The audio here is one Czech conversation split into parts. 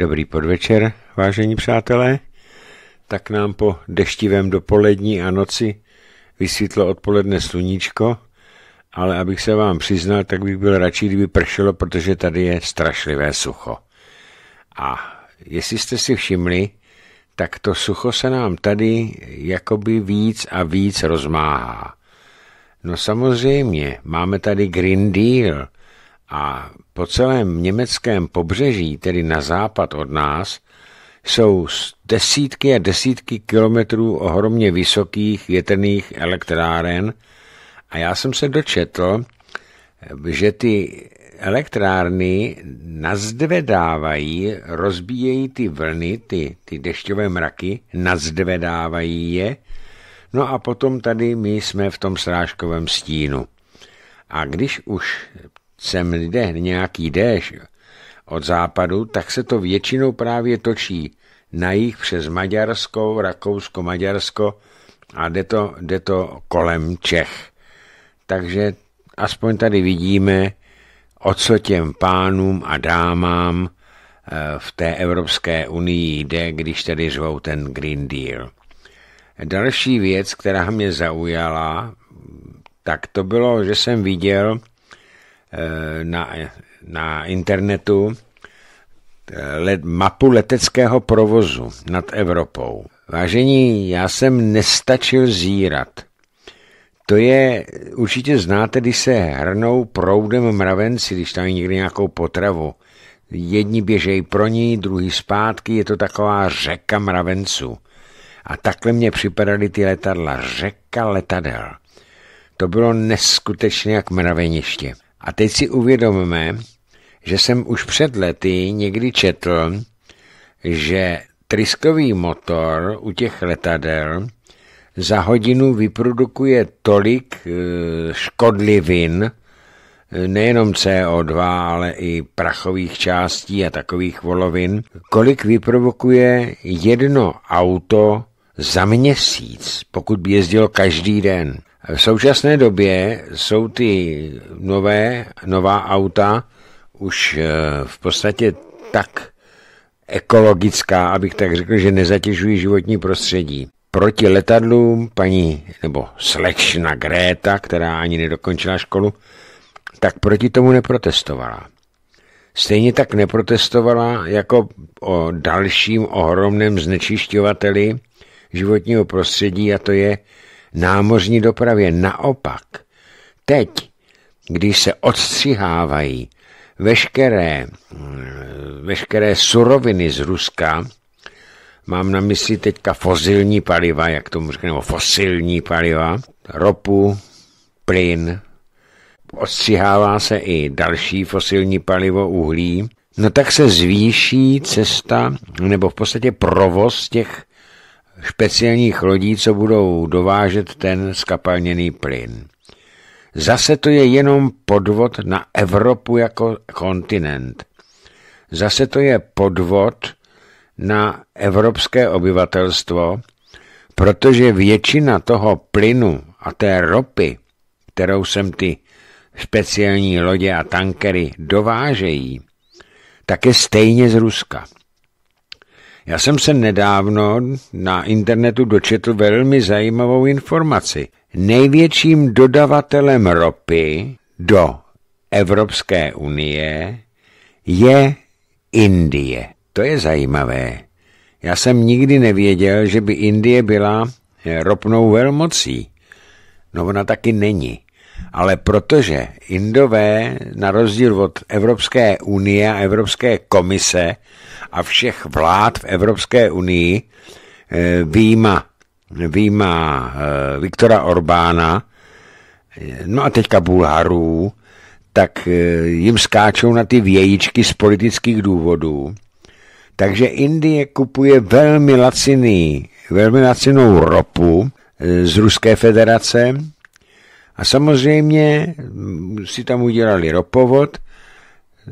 Dobrý podvečer, vážení přátelé. Tak nám po deštivém dopolední a noci vysvítlo odpoledne sluníčko, ale abych se vám přiznal, tak bych byl radši, kdyby pršelo, protože tady je strašlivé sucho. A jestli jste si všimli, tak to sucho se nám tady jakoby víc a víc rozmáhá. No samozřejmě, máme tady Green Deal a po celém německém pobřeží, tedy na západ od nás, jsou desítky a desítky kilometrů ohromně vysokých větrných elektráren a já jsem se dočetl, že ty elektrárny nazdvedávají, rozbíjejí ty vlny, ty, ty dešťové mraky, nazdvedávají je, no a potom tady my jsme v tom srážkovém stínu. A když už sem lidé nějaký déš od západu, tak se to většinou právě točí na jich přes Maďarsko, Rakousko, Maďarsko a jde to, jde to kolem Čech. Takže aspoň tady vidíme, o co těm pánům a dámám eh, v té Evropské unii jde, když tedy zvou ten Green Deal. Další věc, která mě zaujala, tak to bylo, že jsem viděl, Eh, na, na internetu eh, let, mapu leteckého provozu nad Evropou. Vážení, já jsem nestačil zírat. To je, určitě znáte, když se hrnou proudem mravenci, když tam je někdy nějakou potravu. Jedni běžejí pro ní, druhý zpátky, je to taková řeka mravenců. A takhle mě připadaly ty letadla, řeka letadel. To bylo neskutečně jak mraveniště. A teď si uvědomme, že jsem už před lety někdy četl, že tryskový motor u těch letadel za hodinu vyprodukuje tolik eh, škodlivin, eh, nejenom CO2, ale i prachových částí a takových volovin, kolik vyprovokuje jedno auto za měsíc, pokud by jezdil každý den. V současné době jsou ty nové, nová auta už eh, v podstatě tak ekologická, abych tak řekl, že nezatěžují životní prostředí. Proti letadlům paní nebo slečna Gréta, která ani nedokončila školu, tak proti tomu neprotestovala. Stejně tak neprotestovala jako o dalším ohromném znečišťovateli životního prostředí a to je námořní dopravě. Naopak, teď, když se odstřihávají veškeré, mm, veškeré suroviny z Ruska, mám na mysli teďka fosilní paliva, jak tomu říkají, nebo fosilní paliva, ropu, plyn, odstřihává se i další fosilní palivo uhlí, no tak se zvýší cesta nebo v podstatě provoz těch speciálních lodí, co budou dovážet ten skapalněný plyn. Zase to je jenom podvod na Evropu jako kontinent. Zase to je podvod na evropské obyvatelstvo, protože většina toho plynu a té ropy, kterou sem ty speciální lodě a tankery dovážejí, tak je stejně z Ruska. Já jsem se nedávno na internetu dočetl velmi zajímavou informaci. Největším dodavatelem ropy do Evropské unie je Indie. To je zajímavé. Já jsem nikdy nevěděl, že by Indie byla ropnou velmocí. No ona taky není. Ale protože Indové, na rozdíl od Evropské unie a Evropské komise a všech vlád v Evropské unii, eh, výjima, výjima eh, Viktora Orbána, eh, no a teďka Bulharů, tak jim skáčou na ty vějičky z politických důvodů. Takže Indie kupuje velmi laciný, velmi lacinou ropu z Ruské federace, a samozřejmě mm, si tam udělali ropovod,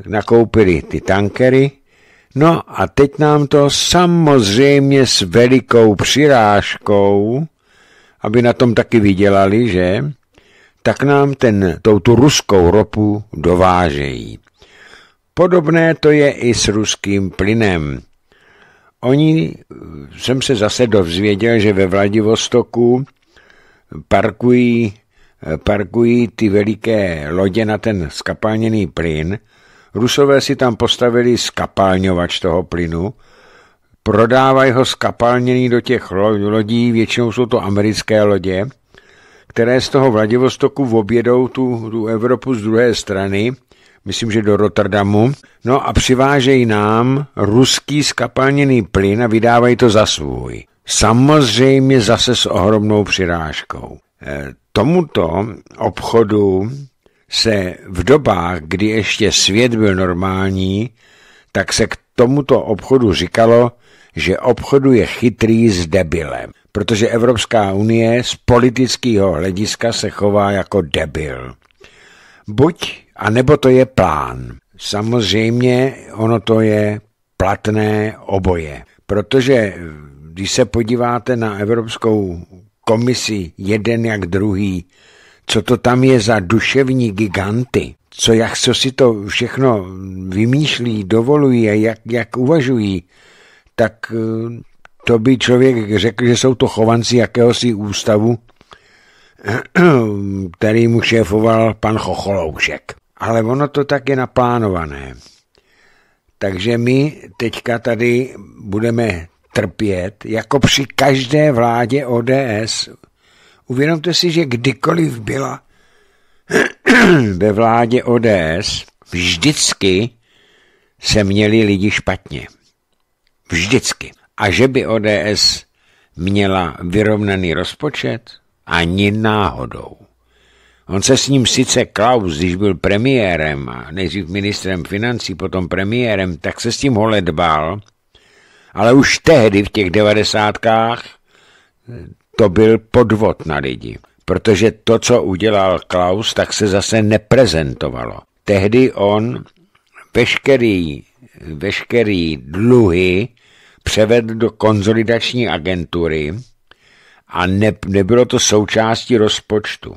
nakoupili ty tankery, no a teď nám to samozřejmě s velikou přirážkou, aby na tom taky vydělali, že, tak nám ten, tou tu ruskou ropu dovážejí. Podobné to je i s ruským plynem. Oni, eh, jsem se zase dozvěděl, že ve Vladivostoku parkují Eh, parkují ty veliké lodě na ten skapalněný plyn. Rusové si tam postavili skapálňovač toho plynu, prodávají ho skapalněný do těch lodí, většinou jsou to americké lodě, které z toho Vladivostoku objedou tu, tu Evropu z druhé strany, myslím, že do Rotterdamu, no a přivážejí nám ruský skapalněný plyn a vydávají to za svůj. Samozřejmě zase s ohromnou přirážkou. Eh, tomuto obchodu se v dobách, kdy ještě svět byl normální, tak se k tomuto obchodu říkalo, že obchoduje chytrý s debilem, protože Evropská unie z politického hlediska se chová jako debil. Buď, anebo to je plán. Samozřejmě ono to je platné oboje, protože eh, když se podíváte na Evropskou komisi jeden jak druhý. Co to tam je za duševní giganty? Co, jak co si to všechno vymýšlí, dovolují a jak, jak uvažují, tak eh, to by člověk řekl, že jsou to chovanci jakéhosi ústavu, který mu šéfoval pan Chocholoušek. Ale ono to tak je naplánované. Takže my teďka tady budeme trpět, jako při každé vládě ODS. Uvědomte si, že kdykoliv byla ve vládě ODS, vždycky se měli lidi špatně. Vždycky. A že by ODS měla vyrovnaný rozpočet? Ani náhodou. On se s ním sice Klaus, když byl premiérem, a nejdřív ministrem financí, potom premiérem, tak se s tím holedbal, ale už tehdy v těch devadesátkách to byl podvod na lidi, protože to, co udělal Klaus, tak se zase neprezentovalo. Tehdy on veškerý, veškerý dluhy převedl do konzolidační agentury a ne, nebylo to součástí rozpočtu.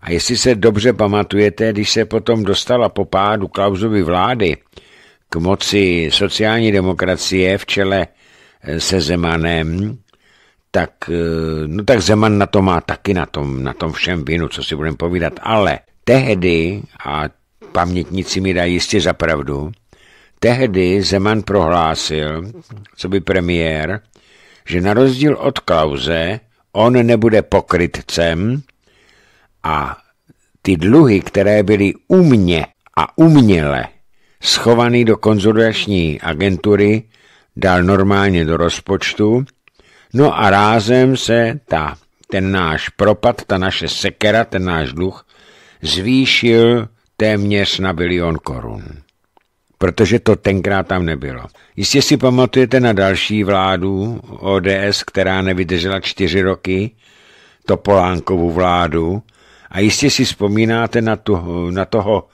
A jestli se dobře pamatujete, když se potom dostala po pádu Klausovy vlády, k moci sociální demokracie v čele eh, se Zemanem, tak, eh, no tak Zeman na to má taky na tom, na tom všem vinu, co si budeme povídat. Ale tehdy, a pamětníci mi dají jistě za pravdu, tehdy Zeman prohlásil, co by premiér, že na rozdíl od Klauze, on nebude pokrytcem a ty dluhy, které byly u mě a uměle schovaný do konzultační agentury, dal normálně do rozpočtu, no a rázem se ta, ten náš propad, ta naše sekera, ten náš dluh, zvýšil téměř na bilion korun. Protože to tenkrát tam nebylo. Jistě si pamatujete na další vládu ODS, která nevydržela čtyři roky, to Polánkovu vládu, a jistě si vzpomínáte na, tu, na toho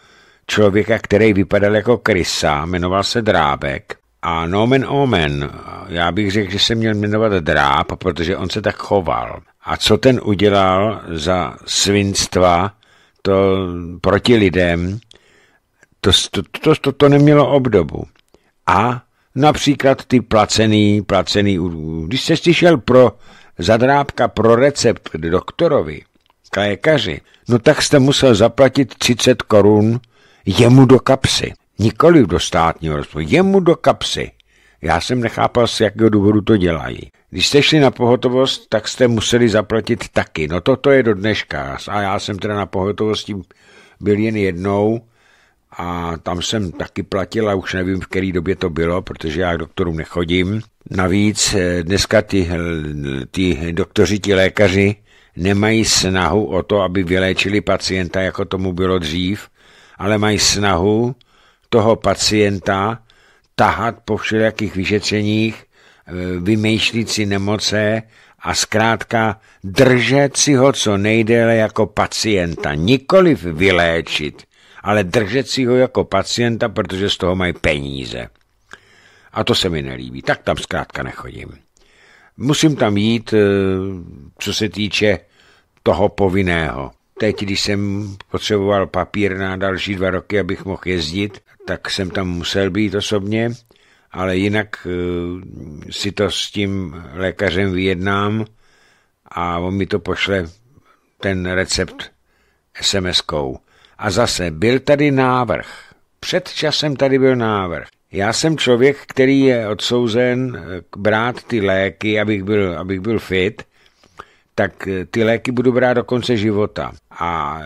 člověka, který vypadal jako krysa, jmenoval se Drábek. A nomen omen, já bych řekl, že se měl jmenovat Dráb, protože on se tak choval. A co ten udělal za svinstva to proti lidem, to, to, to, to, to nemělo obdobu. A například ty placený, placený, když se šel pro zadrábka pro recept doktorovi, k lékaři, no tak jste musel zaplatit 30 korun jemu do kapsy. Nikoliv do státního rozpočtu, jemu do kapsy. Já jsem nechápal, z jakého důvodu to dělají. Když jste šli na pohotovost, tak jste museli zaplatit taky. No toto je do dneška. A já jsem teda na pohotovosti byl jen jednou a tam jsem taky platil a už nevím, v který době to bylo, protože já k doktorům nechodím. Navíc eh, dneska ty, eh, ty doktoři, ti lékaři nemají snahu o to, aby vyléčili pacienta, jako tomu bylo dřív, ale mají snahu toho pacienta tahat po všelijakých vyšetřeních, e, vymýšlit si nemoce a zkrátka držet si ho co nejdéle jako pacienta. Nikoliv vyléčit, ale držet si ho jako pacienta, protože z toho mají peníze. A to se mi nelíbí, tak tam zkrátka nechodím. Musím tam jít, e, co se týče toho povinného. Teď, když jsem potřeboval papír na další dva roky, abych mohl jezdit, tak jsem tam musel být osobně, ale jinak eh, si to s tím lékařem vyjednám a on mi to pošle ten recept SMS-kou. A zase byl tady návrh. Před časem tady byl návrh. Já jsem člověk, který je odsouzen eh, brát ty léky, abych byl, abych byl fit – tak eh, ty léky budu brát do konce života. A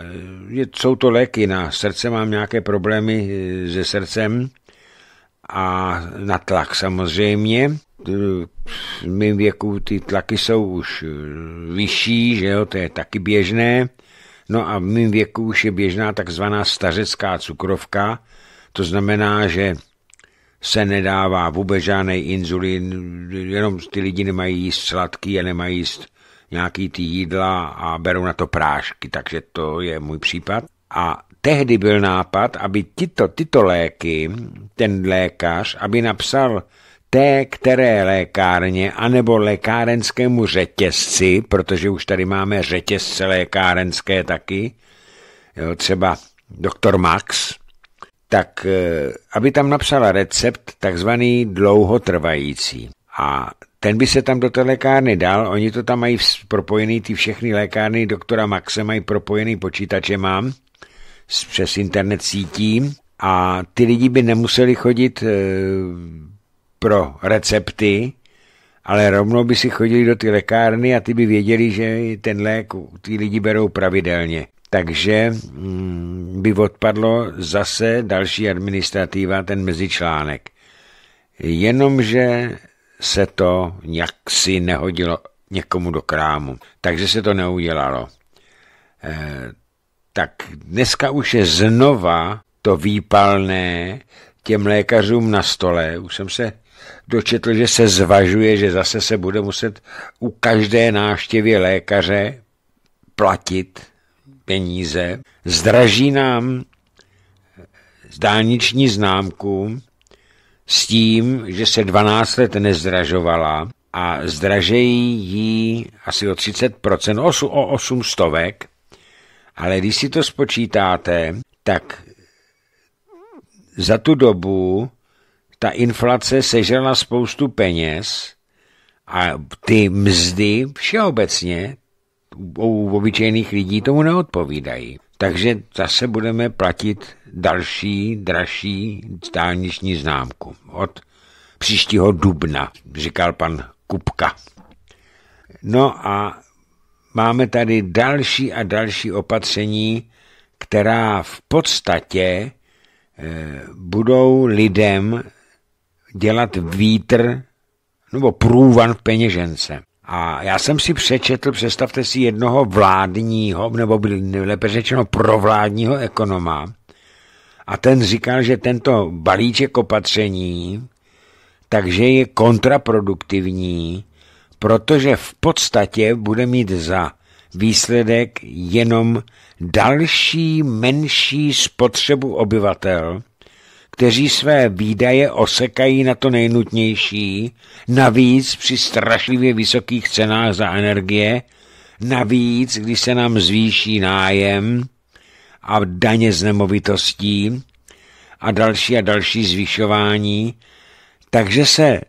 eh, jsou to léky na srdce, mám nějaké problémy eh, se srdcem a na tlak samozřejmě. V mém věku ty tlaky jsou už vyšší, že jo, to je taky běžné. No a v mém věku už je běžná takzvaná stařecká cukrovka, to znamená, že se nedává vůbec žádný inzulin, jenom ty lidi nemají jíst sladký a nemají jíst nějaký ty jídla a berou na to prášky, takže to je můj případ. A tehdy byl nápad, aby tyto, tyto léky, ten lékař, aby napsal té, které lékárně, anebo lékárenskému řetězci, protože už tady máme řetězce lékárenské taky, jo, třeba doktor Max, tak eh, aby tam napsala recept takzvaný dlouhotrvající. A ten by se tam do té lékárny dal, oni to tam mají propojený, ty všechny lékárny doktora Maxe mají propojený počítače mám, přes internet sítí a ty lidi by nemuseli chodit eh, pro recepty, ale rovnou by si chodili do ty lékárny a ty by věděli, že ten lék ty lidi berou pravidelně. Takže mm, by odpadlo zase další administrativa, ten mezičlánek. Jenomže se to nějaksi nehodilo někomu do krámu, takže se to neudělalo. E, tak dneska už je znova to výpalné těm lékařům na stole. Už jsem se dočetl, že se zvažuje, že zase se bude muset u každé návštěvě lékaře platit peníze. Zdraží nám zdániční známku, s tím, že se 12 let nezdražovala a zdražejí ji asi o 30%, o 8 stovek, ale když si to spočítáte, tak za tu dobu ta inflace sežrala spoustu peněz a ty mzdy všeobecně u obyčejných lidí tomu neodpovídají takže zase budeme platit další, dražší dálniční známku od příštího dubna, říkal pan Kupka. No a máme tady další a další opatření, která v podstatě eh, budou lidem dělat vítr nebo průvan v peněžence. A já jsem si přečetl, představte si jednoho vládního, nebo lépe řečeno provládního ekonoma, a ten říkal, že tento balíček opatření, takže je kontraproduktivní, protože v podstatě bude mít za výsledek jenom další menší spotřebu obyvatel – kteří své výdaje osekají na to nejnutnější, navíc při strašlivě vysokých cenách za energie, navíc, když se nám zvýší nájem a daně z nemovitostí a další a další zvyšování, takže se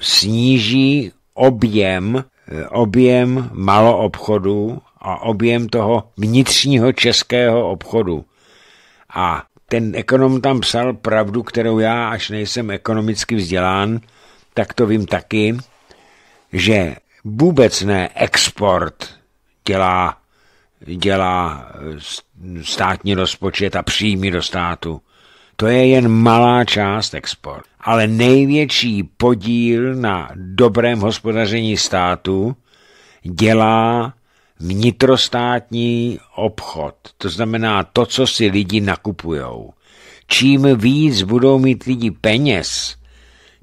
sníží objem, objem maloobchodu a objem toho vnitřního českého obchodu. A ten ekonom tam psal pravdu, kterou já, až nejsem ekonomicky vzdělán, tak to vím taky, že vůbec ne export dělá, dělá eh, státní rozpočet a příjmy do státu. To je jen malá část export. Ale největší podíl na dobrém hospodaření státu dělá vnitrostátní obchod, to znamená to, co si lidi nakupujou. Čím víc budou mít lidi peněz,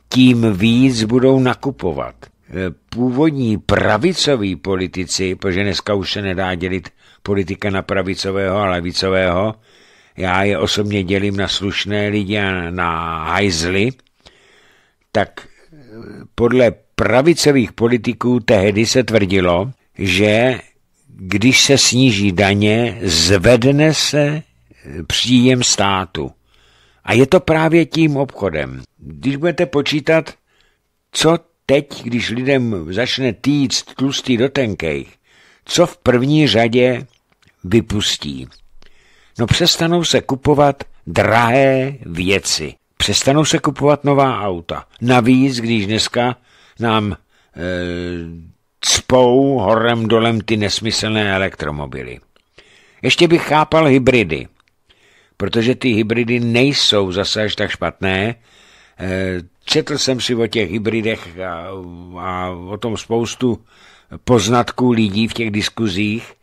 tím víc budou nakupovat. Eh, původní pravicoví politici, protože dneska už se nedá dělit politika na pravicového a levicového, já je osobně dělím na slušné lidi a na hajzly, tak eh, podle pravicových politiků tehdy se tvrdilo, že když se sníží daně, zvedne se příjem státu. A je to právě tím obchodem. Když budete počítat, co teď, když lidem začne týct tlustý do tenkejch, co v první řadě vypustí? No přestanou se kupovat drahé věci. Přestanou se kupovat nová auta. Navíc, když dneska nám eh, cpou horem dolem ty nesmyslné elektromobily. Ještě bych chápal hybridy, protože ty hybridy nejsou zase až tak špatné. E, četl jsem si o těch hybridech a, a o tom spoustu poznatků lidí v těch diskuzích,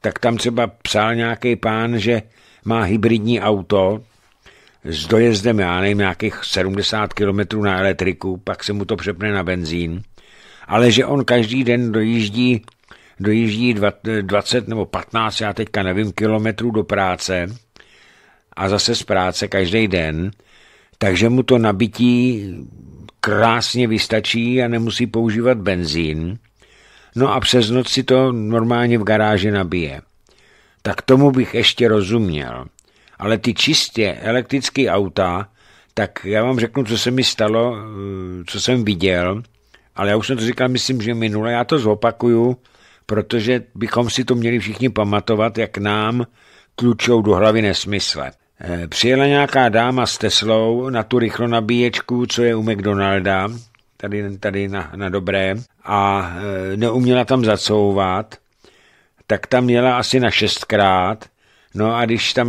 tak tam třeba psal nějaký pán, že má hybridní auto s dojezdem, já nevím, nějakých 70 km na elektriku, pak se mu to přepne na benzín ale že on každý den dojíždí, dojíždí 20 nebo 15, já teďka nevím, kilometrů do práce a zase z práce každý den, takže mu to nabití krásně vystačí a nemusí používat benzín. No a přes noc si to normálně v garáži nabije. Tak tomu bych ještě rozuměl. Ale ty čistě elektrické auta, tak já vám řeknu, co se mi stalo, co jsem viděl ale já už jsem to říkal, myslím, že minule, já to zopakuju, protože bychom si to měli všichni pamatovat, jak nám klučou do hlavy nesmysle. Eh, přijela nějaká dáma s Teslou na tu rychlonabíječku, co je u McDonalda, tady, tady na, na dobré, a eh, neuměla tam zacouvat, tak tam měla asi na šestkrát, no a když tam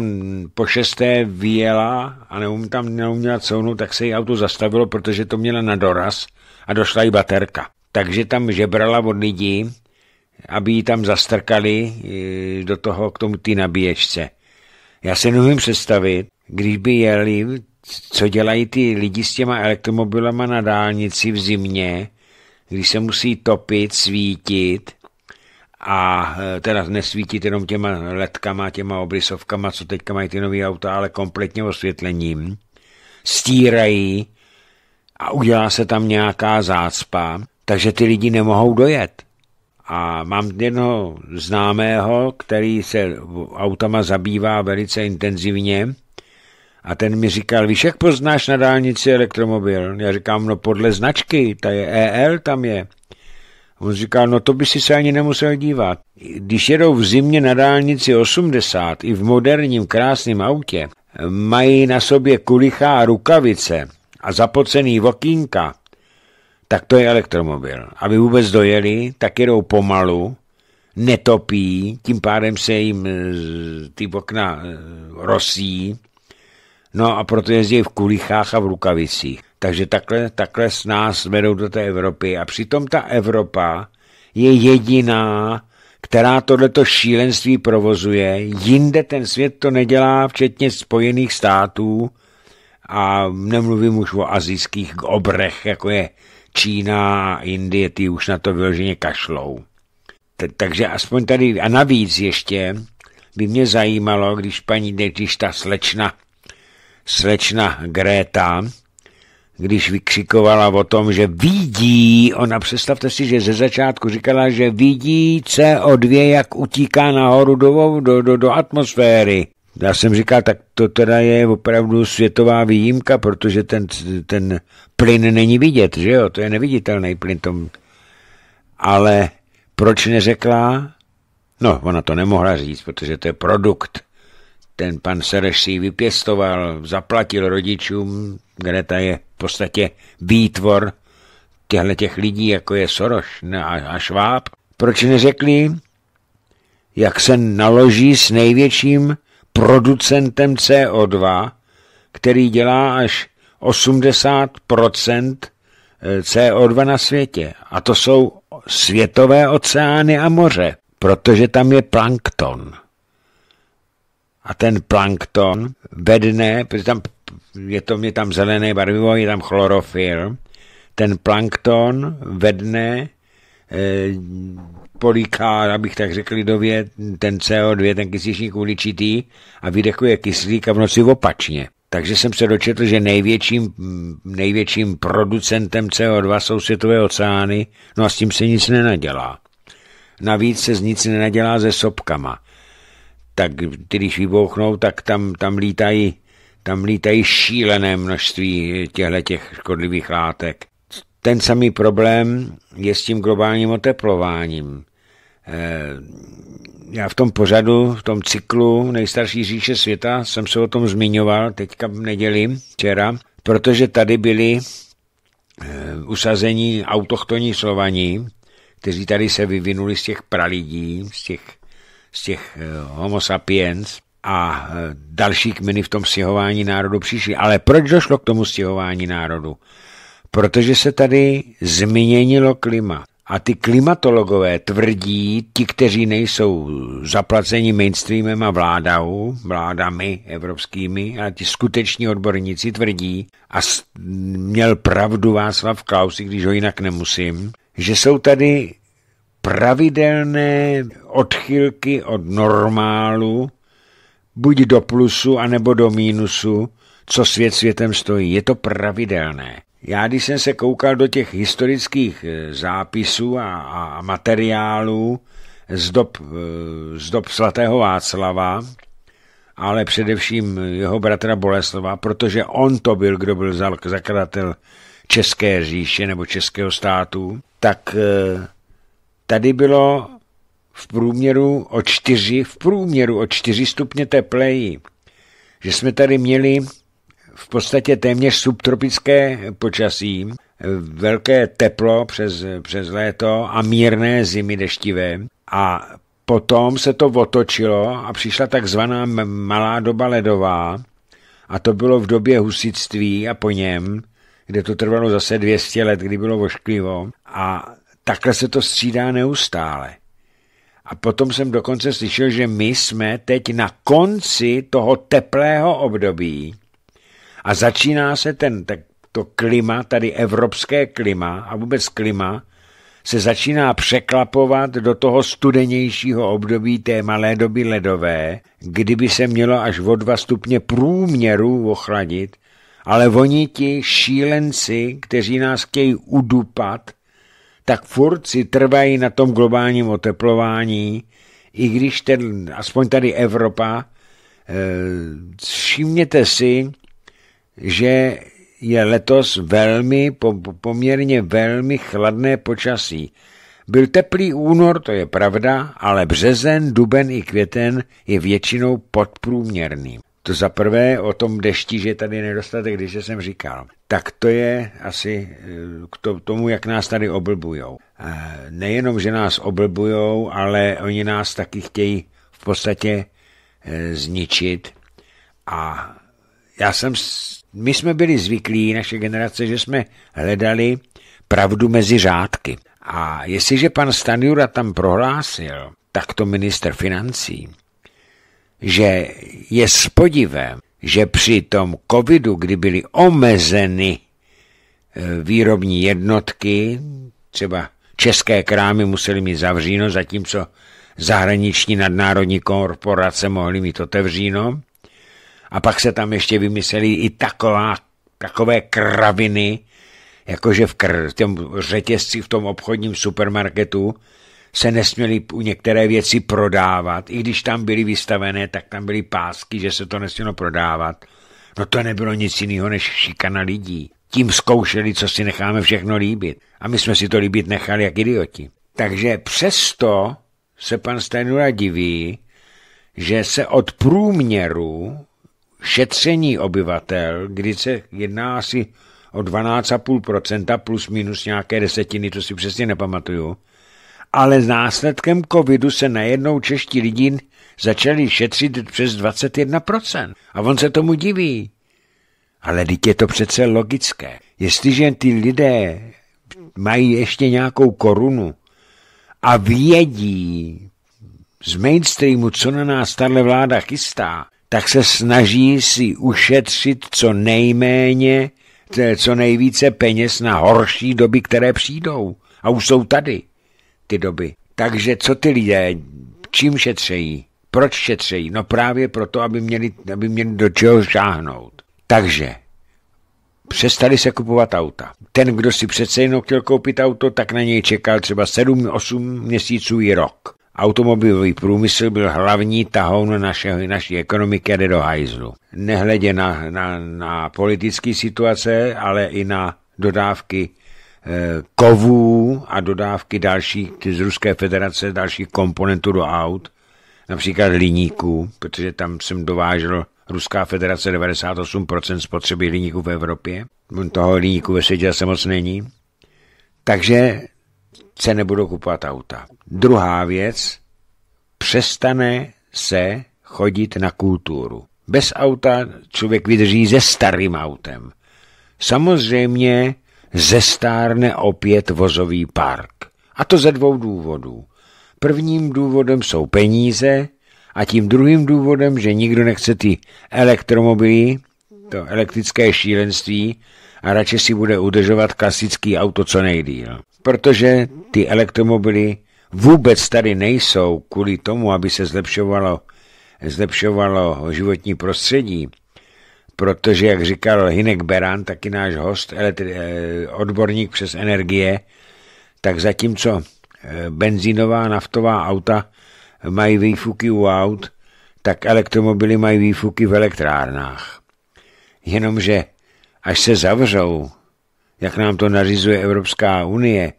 po šesté vyjela a neum, tam neuměla counout, tak se jí auto zastavilo, protože to měla na doraz, a došla i baterka. Takže tam žebrala od lidí, aby ji tam zastrkali e, do toho, k tomu ty nabíječce. Já se nemůžu představit, když by jeli, co dělají ty lidi s těma elektromobilama na dálnici v zimě, když se musí topit, svítit a e, teda nesvítit jenom těma letkama, těma obrysovkama, co teďka mají ty nové auta, ale kompletně osvětlením, stírají a udělá se tam nějaká zácpa, takže ty lidi nemohou dojet. A mám jednoho známého, který se autama zabývá velice intenzivně a ten mi říkal, víš, jak poznáš na dálnici elektromobil? Já říkám, no podle značky, ta je EL, tam je. On říkal, no to by si se ani nemusel dívat. Když jedou v zimě na dálnici 80 i v moderním krásném autě, mají na sobě kulicha a rukavice, a zapocený vokínka, tak to je elektromobil. Aby vůbec dojeli, tak jedou pomalu, netopí, tím pádem se jim e, ty okna e, rosí, no a proto jezdí v kulichách a v rukavicích. Takže takhle, takhle s nás vedou do té Evropy a přitom ta Evropa je jediná, která tohleto šílenství provozuje. Jinde ten svět to nedělá, včetně Spojených států, a nemluvím už o azijských obrech, jako je Čína a Indie, ty už na to vyloženě kašlou. T- takže aspoň tady, a navíc ještě by mě zajímalo, když paní, když ta slečna, slečna Gréta, když vykřikovala o tom, že vidí, ona představte si, že ze začátku říkala, že vidí CO2, jak utíká nahoru do, do, do, do atmosféry. Já jsem říkal, tak to teda je opravdu světová výjimka, protože ten, ten plyn není vidět, že jo? To je neviditelný plyn. Tom. Ale proč neřekla? No, ona to nemohla říct, protože to je produkt. Ten pan Sereš si vypěstoval, zaplatil rodičům, Greta je v podstatě výtvor těchto těch lidí, jako je Soroš a Šváb. Proč neřekli, jak se naloží s největším producentem CO2, který dělá až 80 eh, CO2 na světě. A to jsou světové oceány a moře, protože tam je plankton. A ten plankton vedne, protože tam je to mě tam zelené barvivo, je tam chlorofil, ten plankton vedne Eh, poliká, abych tak řekl lidově, ten CO2, ten kysličník uličitý a vydechuje kyslík a v noci opačně. Takže jsem se dočetl, že největším, největším producentem CO2 jsou světové oceány, no a s tím se nic nenadělá. Navíc se z nic nenadělá se sopkama. Tak když vybouchnou, tak tam, tam lítají tam lítají šílené množství těchto těch škodlivých látek. Ten samý problém je s tím globálním oteplováním. Eh, já v tom pořadu, v tom cyklu Nejstarší říše světa jsem se o tom zmiňoval teďka v neděli, včera, protože tady byli eh, usazení autochtoní slovaní, kteří tady se vyvinuli z těch pralidí, z těch, z těch eh, homo sapiens a další kmeny v tom stěhování národu přišli. Ale proč došlo k tomu stěhování národu? protože se tady změnilo klima. A ty klimatologové tvrdí, ti, kteří nejsou zaplaceni mainstreamem a vládou, vládami evropskými, ale ti skuteční odborníci tvrdí, a měl pravdu Václav Klaus, i když ho jinak nemusím, že jsou tady pravidelné odchylky od normálu, buď do plusu, anebo do mínusu, co svět světem stojí. Je to pravidelné. Já, když jsem se koukal do těch historických eh, zápisů a, a materiálů z dob, eh, z dob svatého Václava, ale především jeho bratra Boleslova, protože on to byl, kdo byl zakladatel České říše nebo Českého státu, tak eh, tady bylo v průměru o čtyři, v průměru o čtyři stupně tepleji. Že jsme tady měli v podstatě téměř subtropické počasí, velké teplo přes, přes léto a mírné zimy deštivé. A potom se to otočilo a přišla takzvaná malá doba ledová a to bylo v době husitství a po něm, kde to trvalo zase 200 let, kdy bylo vošklivo a takhle se to střídá neustále. A potom jsem dokonce slyšel, že my jsme teď na konci toho teplého období, a začíná se ten, tak to klima, tady evropské klima a vůbec klima, se začíná překlapovat do toho studenějšího období té malé doby ledové, kdyby se mělo až o dva stupně průměru ochladit, ale oni ti šílenci, kteří nás chtějí udupat, tak furt si trvají na tom globálním oteplování, i když ten, aspoň tady Evropa, e, všimněte si, že je letos velmi, poměrně velmi chladné počasí. Byl teplý únor, to je pravda, ale březen, duben i květen je většinou podprůměrný. To za prvé o tom dešti, že tady nedostatek, když jsem říkal. Tak to je asi eh, k tomu, jak nás tady oblbujou. Eh, nejenom, že nás oblbujou, ale oni nás taky chtějí v podstatě eh, zničit a já jsem, my jsme byli zvyklí, naše generace, že jsme hledali pravdu mezi řádky. A jestliže pan Stanjura tam prohlásil, tak to minister financí, že je s podivem, že při tom covidu, kdy byly omezeny e, výrobní jednotky, třeba české krámy museli mít zavříno, zatímco zahraniční nadnárodní korporace mohly mít otevříno, a pak se tam ještě vymysleli i taková, takové kraviny, jakože v, kr, v tom řetězci, v tom obchodním supermarketu se nesměly některé věci prodávat. I když tam byly vystavené, tak tam byly pásky, že se to nesmělo prodávat. No to nebylo nic jiného než šikana lidí. Tím zkoušeli, co si necháme všechno líbit. A my jsme si to líbit nechali jak idioti. Takže přesto se pan Steinura diví, že se od průměru šetření obyvatel, kdy se jedná asi o 12,5% plus minus nějaké desetiny, to si přesně nepamatuju, ale s následkem covidu se najednou čeští lidi začali šetřit přes 21%. A on se tomu diví. Ale teď je to přece logické. Jestliže ty lidé mají ještě nějakou korunu a vědí z mainstreamu, co na nás tahle vláda chystá, tak se snaží si ušetřit co nejméně, co nejvíce peněz na horší doby, které přijdou. A už jsou tady ty doby. Takže co ty lidé, čím šetřejí? Proč šetřejí? No právě proto, aby měli, aby měli do čeho žáhnout. Takže přestali se kupovat auta. Ten, kdo si přece jenom chtěl koupit auto, tak na něj čekal třeba 7-8 měsíců i rok. Automobilový průmysl byl hlavní tahoun našeho, naší ekonomiky a jde do hajzlu. Nehledě na, na, na politické situace, ale i na dodávky eh, kovů a dodávky dalších z Ruské federace, dalších komponentů do aut, například liníků, protože tam jsem dovážel Ruská federace 98% spotřeby liníků v Evropě. Toho liníku ve světě se moc není. Takže se nebudou kupovat auta. Druhá věc, přestane se chodit na kulturu. Bez auta člověk vydrží se starým autem. Samozřejmě zestárne opět vozový park. A to ze dvou důvodů. Prvním důvodem jsou peníze a tím druhým důvodem, že nikdo nechce ty elektromobily, to elektrické šílenství, a radši si bude udržovat klasický auto co nejdýl. Protože ty elektromobily vůbec tady nejsou kvůli tomu, aby se zlepšovalo, zlepšovalo životní prostředí, protože, jak říkal Hinek Beran, taky náš host, eh, odborník přes energie, tak zatímco eh, benzínová, naftová auta mají výfuky u aut, tak elektromobily mají výfuky v elektrárnách. Jenomže až se zavřou, jak nám to nařizuje Evropská unie,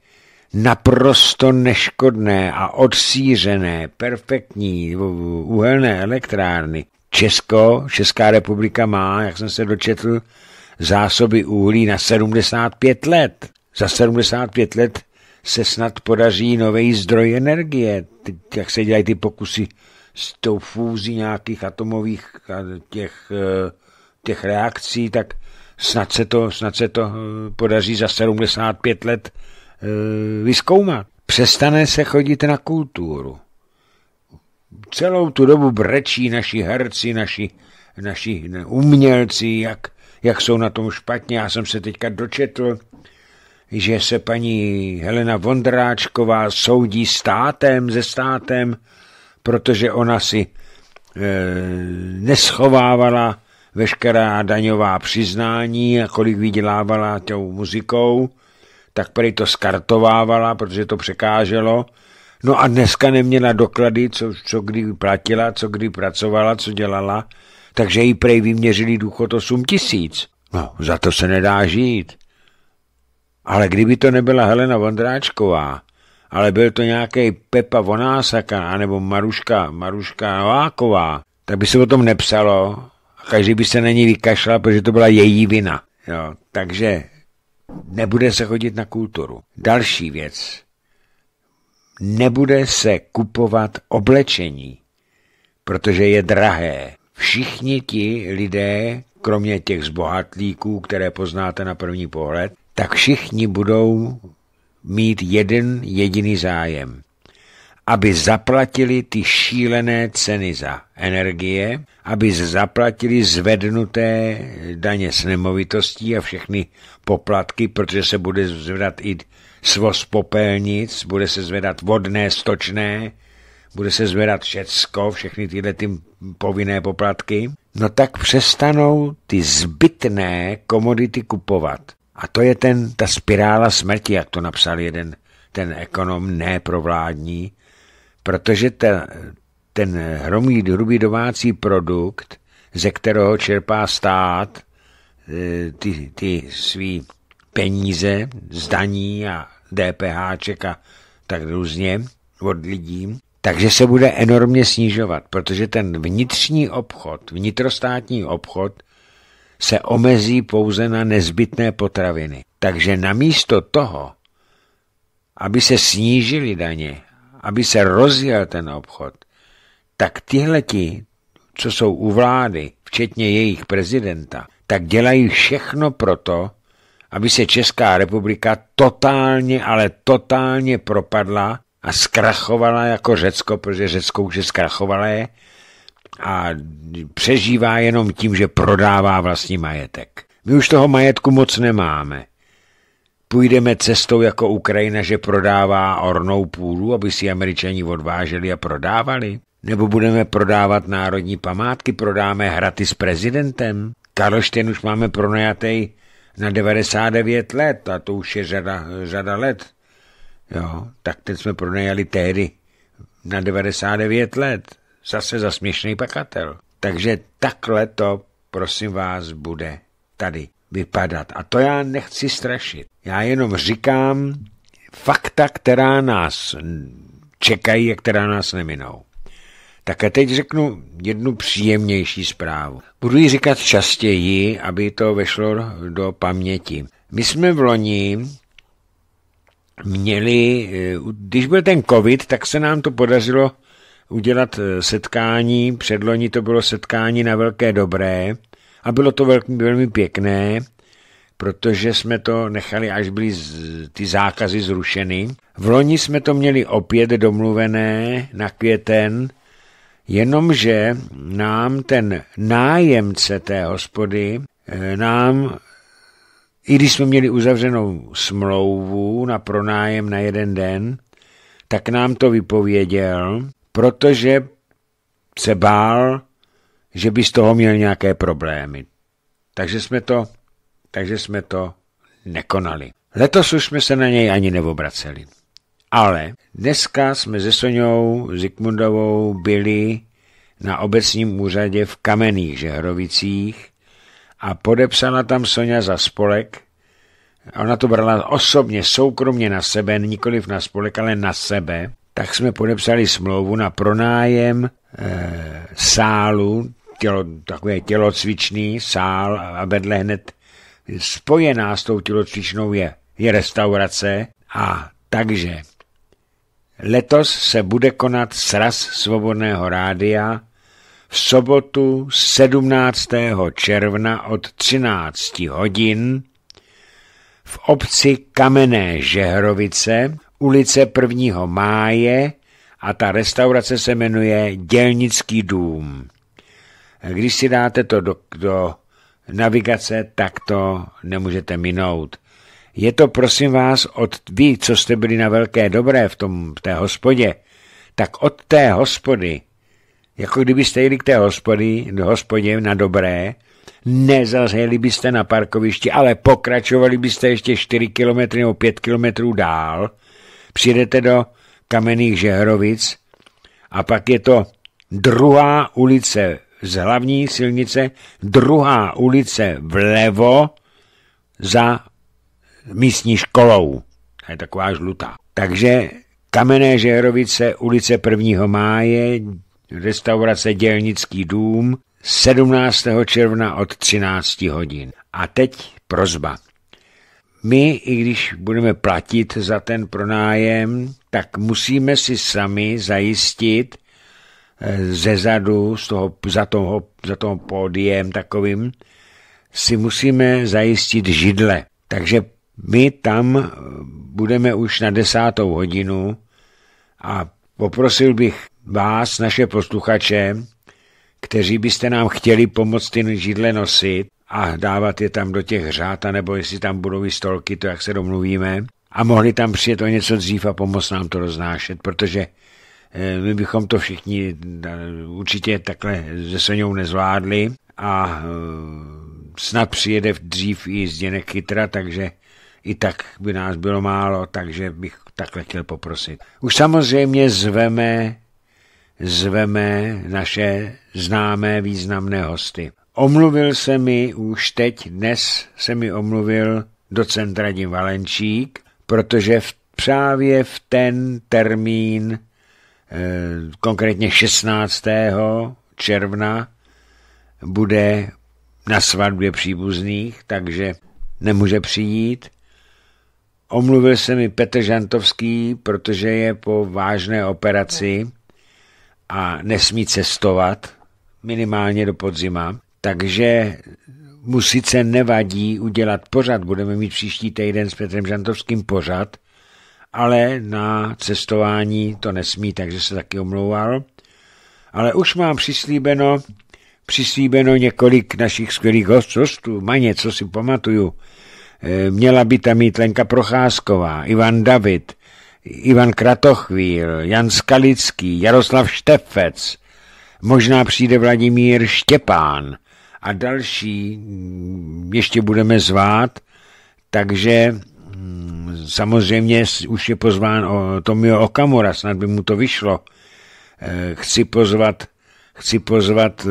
naprosto neškodné a odsířené, perfektní uhelné elektrárny. Česko, Česká republika má, jak jsem se dočetl, zásoby uhlí na 75 let. Za 75 let se snad podaří nový zdroj energie. jak se dělají ty pokusy s tou fúzí nějakých atomových těch, eh, těch reakcí, tak snad se to, snad se to eh, podaří za 75 let eh, vyskoumat. Přestane se chodit na kulturu. Celou tu dobu brečí naši herci, naši, naši umělci, jak, jak jsou na tom špatně. Já jsem se teďka dočetl, že se paní Helena Vondráčková soudí státem, ze státem, protože ona si e, neschovávala veškerá daňová přiznání a kolik vydělávala tou muzikou, tak prý to skartovávala, protože to překáželo. No a dneska neměla doklady, co, co kdy platila, co kdy pracovala, co dělala, takže jí prej vyměřili důchod 8 tisíc. No, za to se nedá žít. Ale kdyby to nebyla Helena Vondráčková, ale byl to nějaký Pepa Vonásaka, anebo Maruška, Maruška Nováková, tak by se o tom nepsalo každý by se na ní vykašlal, protože to byla její vina. Jo, takže nebude se chodit na kulturu. Další věc. Nebude se kupovat oblečení, protože je drahé. Všichni ti lidé, kromě těch zbohatlíků, které poznáte na první pohled, tak všichni budou mít jeden jediný zájem aby zaplatili ty šílené ceny za energie, aby zaplatili zvednuté daně s nemovitostí a všechny poplatky, protože se bude zvedat i svoz popelnic, bude se zvedat vodné, stočné, bude se zvedat všecko, všechny tyhle ty povinné poplatky, no tak přestanou ty zbytné komodity kupovat. A to je ten, ta spirála smrti, jak to napsal jeden ten ekonom neprovládní, protože ta, ten hromý hrubý domácí produkt, ze kterého čerpá stát eh, ty, ty svý peníze, zdaní a DPH a tak různě od lidí, takže se bude enormně snižovat, protože ten vnitřní obchod, vnitrostátní obchod se omezí pouze na nezbytné potraviny. Takže namísto toho, aby se snížily daně, aby se rozjel ten obchod, tak tihleti, co jsou u vlády, včetně jejich prezidenta, tak dělají všechno proto, aby se Česká republika totálně, ale totálně propadla a zkrachovala jako Řecko, protože Řecko už je zkrachovalé a přežívá jenom tím, že prodává vlastní majetek. My už toho majetku moc nemáme. Půjdeme cestou jako Ukrajina, že prodává ornou půdu, aby si američani odváželi a prodávali? Nebo budeme prodávat národní památky, prodáme hraty s prezidentem? Karlštěn už máme pronajatý na 99 let a to už je řada, řada let. Jo, tak ten jsme pronajali tehdy na 99 let. Zase za směšný pakatel. Takže takhle to, prosím vás, bude tady vypadat. A to já nechci strašit. Já jenom říkám fakta, která nás čekají a která nás neminou. Tak a teď řeknu jednu příjemnější zprávu. Budu ji říkat častěji, aby to vešlo do paměti. My jsme v loni měli, eh, když byl ten covid, tak se nám to podařilo udělat eh, setkání, předloni to bylo setkání na Velké Dobré, a bylo to velmi, velmi pěkné, protože jsme to nechali, až byly ty zákazy zrušeny. V loni jsme to měli opět domluvené na květen, jenomže nám ten nájemce té hospody, eh, nám, i když jsme měli uzavřenou smlouvu na pronájem na jeden den, tak nám to vypověděl, protože se bál, že by z toho měl nějaké problémy. Takže jsme to, takže jsme to nekonali. Letos už jsme se na něj ani neobraceli. Ale dneska jsme se Soňou Zikmundovou byli na obecním úřadě v Kamenných Žehrovicích a podepsala tam Sonja za spolek. Ona to brala osobně, soukromně na sebe, nikoliv na spolek, ale na sebe. Tak jsme podepsali smlouvu na pronájem e, sálu tělo, takové tělocvičný sál a vedle hned spojená s tou tělocvičnou je, je restaurace a takže letos se bude konat sraz svobodného rádia v sobotu 17. června od 13 hodin v obci Kamenné Žehrovice, ulice 1. máje a ta restaurace se jmenuje Dělnický dům. Když si dáte to do, do navigace, tak to nemůžete minout. Je to, prosím vás, od vy, co jste byli na Velké Dobré v, tom, v té hospodě, tak od té hospody, jako kdybyste jeli k té hospody, do hospodě na Dobré, nezazheli byste na parkovišti, ale pokračovali byste ještě 4 kilometry nebo 5 kilometrů dál, přijdete do Kamenných Žehrovic a pak je to druhá ulice z hlavní silnice, druhá ulice vlevo za místní školou. To je taková žlutá. Takže Kamenné Žerovice, ulice 1. máje, restaurace Dělnický dům, 17. června od 13 hodin. A teď prozba. My, i když budeme platit za ten pronájem, tak musíme si sami zajistit, Eh, ze zadu, z toho, za, toho, za toho pódiem takovým, si musíme zajistit židle. Takže my tam eh, budeme už na desátou hodinu a poprosil bych vás, naše posluchače, kteří byste nám chtěli pomoct ty židle nosit a dávat je tam do těch řád, nebo jestli tam budou i stolky, to jak se domluvíme, a mohli tam přijet o něco dřív a pomoct nám to roznášet, protože Eh, my bychom to všichni eh, určitě takhle se Soňou nezvládli a eh, snad přijede dřív i Zděnek Chytra, takže i tak by nás bylo málo, takže bych takhle chtěl poprosit. Už samozřejmě zveme, zveme naše známé významné hosty. Omluvil se mi už teď, dnes se mi omluvil docent Radim Valenčík, protože v, právě v ten termín Eh, konkrétně 16. června, bude na svatbě příbuzných, takže nemůže přijít. Omluvil se mi Petr Žantovský, protože je po vážné operaci a nesmí cestovat, minimálně do podzima. Takže mu sice nevadí udělat pořad, budeme mít příští týden s Petrem Žantovským pořad, ale na cestování to nesmí, takže se taky omlouval. Ale už mám přislíbeno, přislíbeno několik našich skvělých hostů. Maně, co si pamatuju, eh, měla by tam mít Lenka Procházková, Ivan David, Ivan Kratochvíl, Jan Skalický, Jaroslav Štefec, možná přijde Vladimír Štěpán a další ještě budeme zvát, takže Hmm, samozřejmě už je pozván Tomio Okamura, snad by mu to vyšlo. Eh, chci pozvat chci pozvat eh,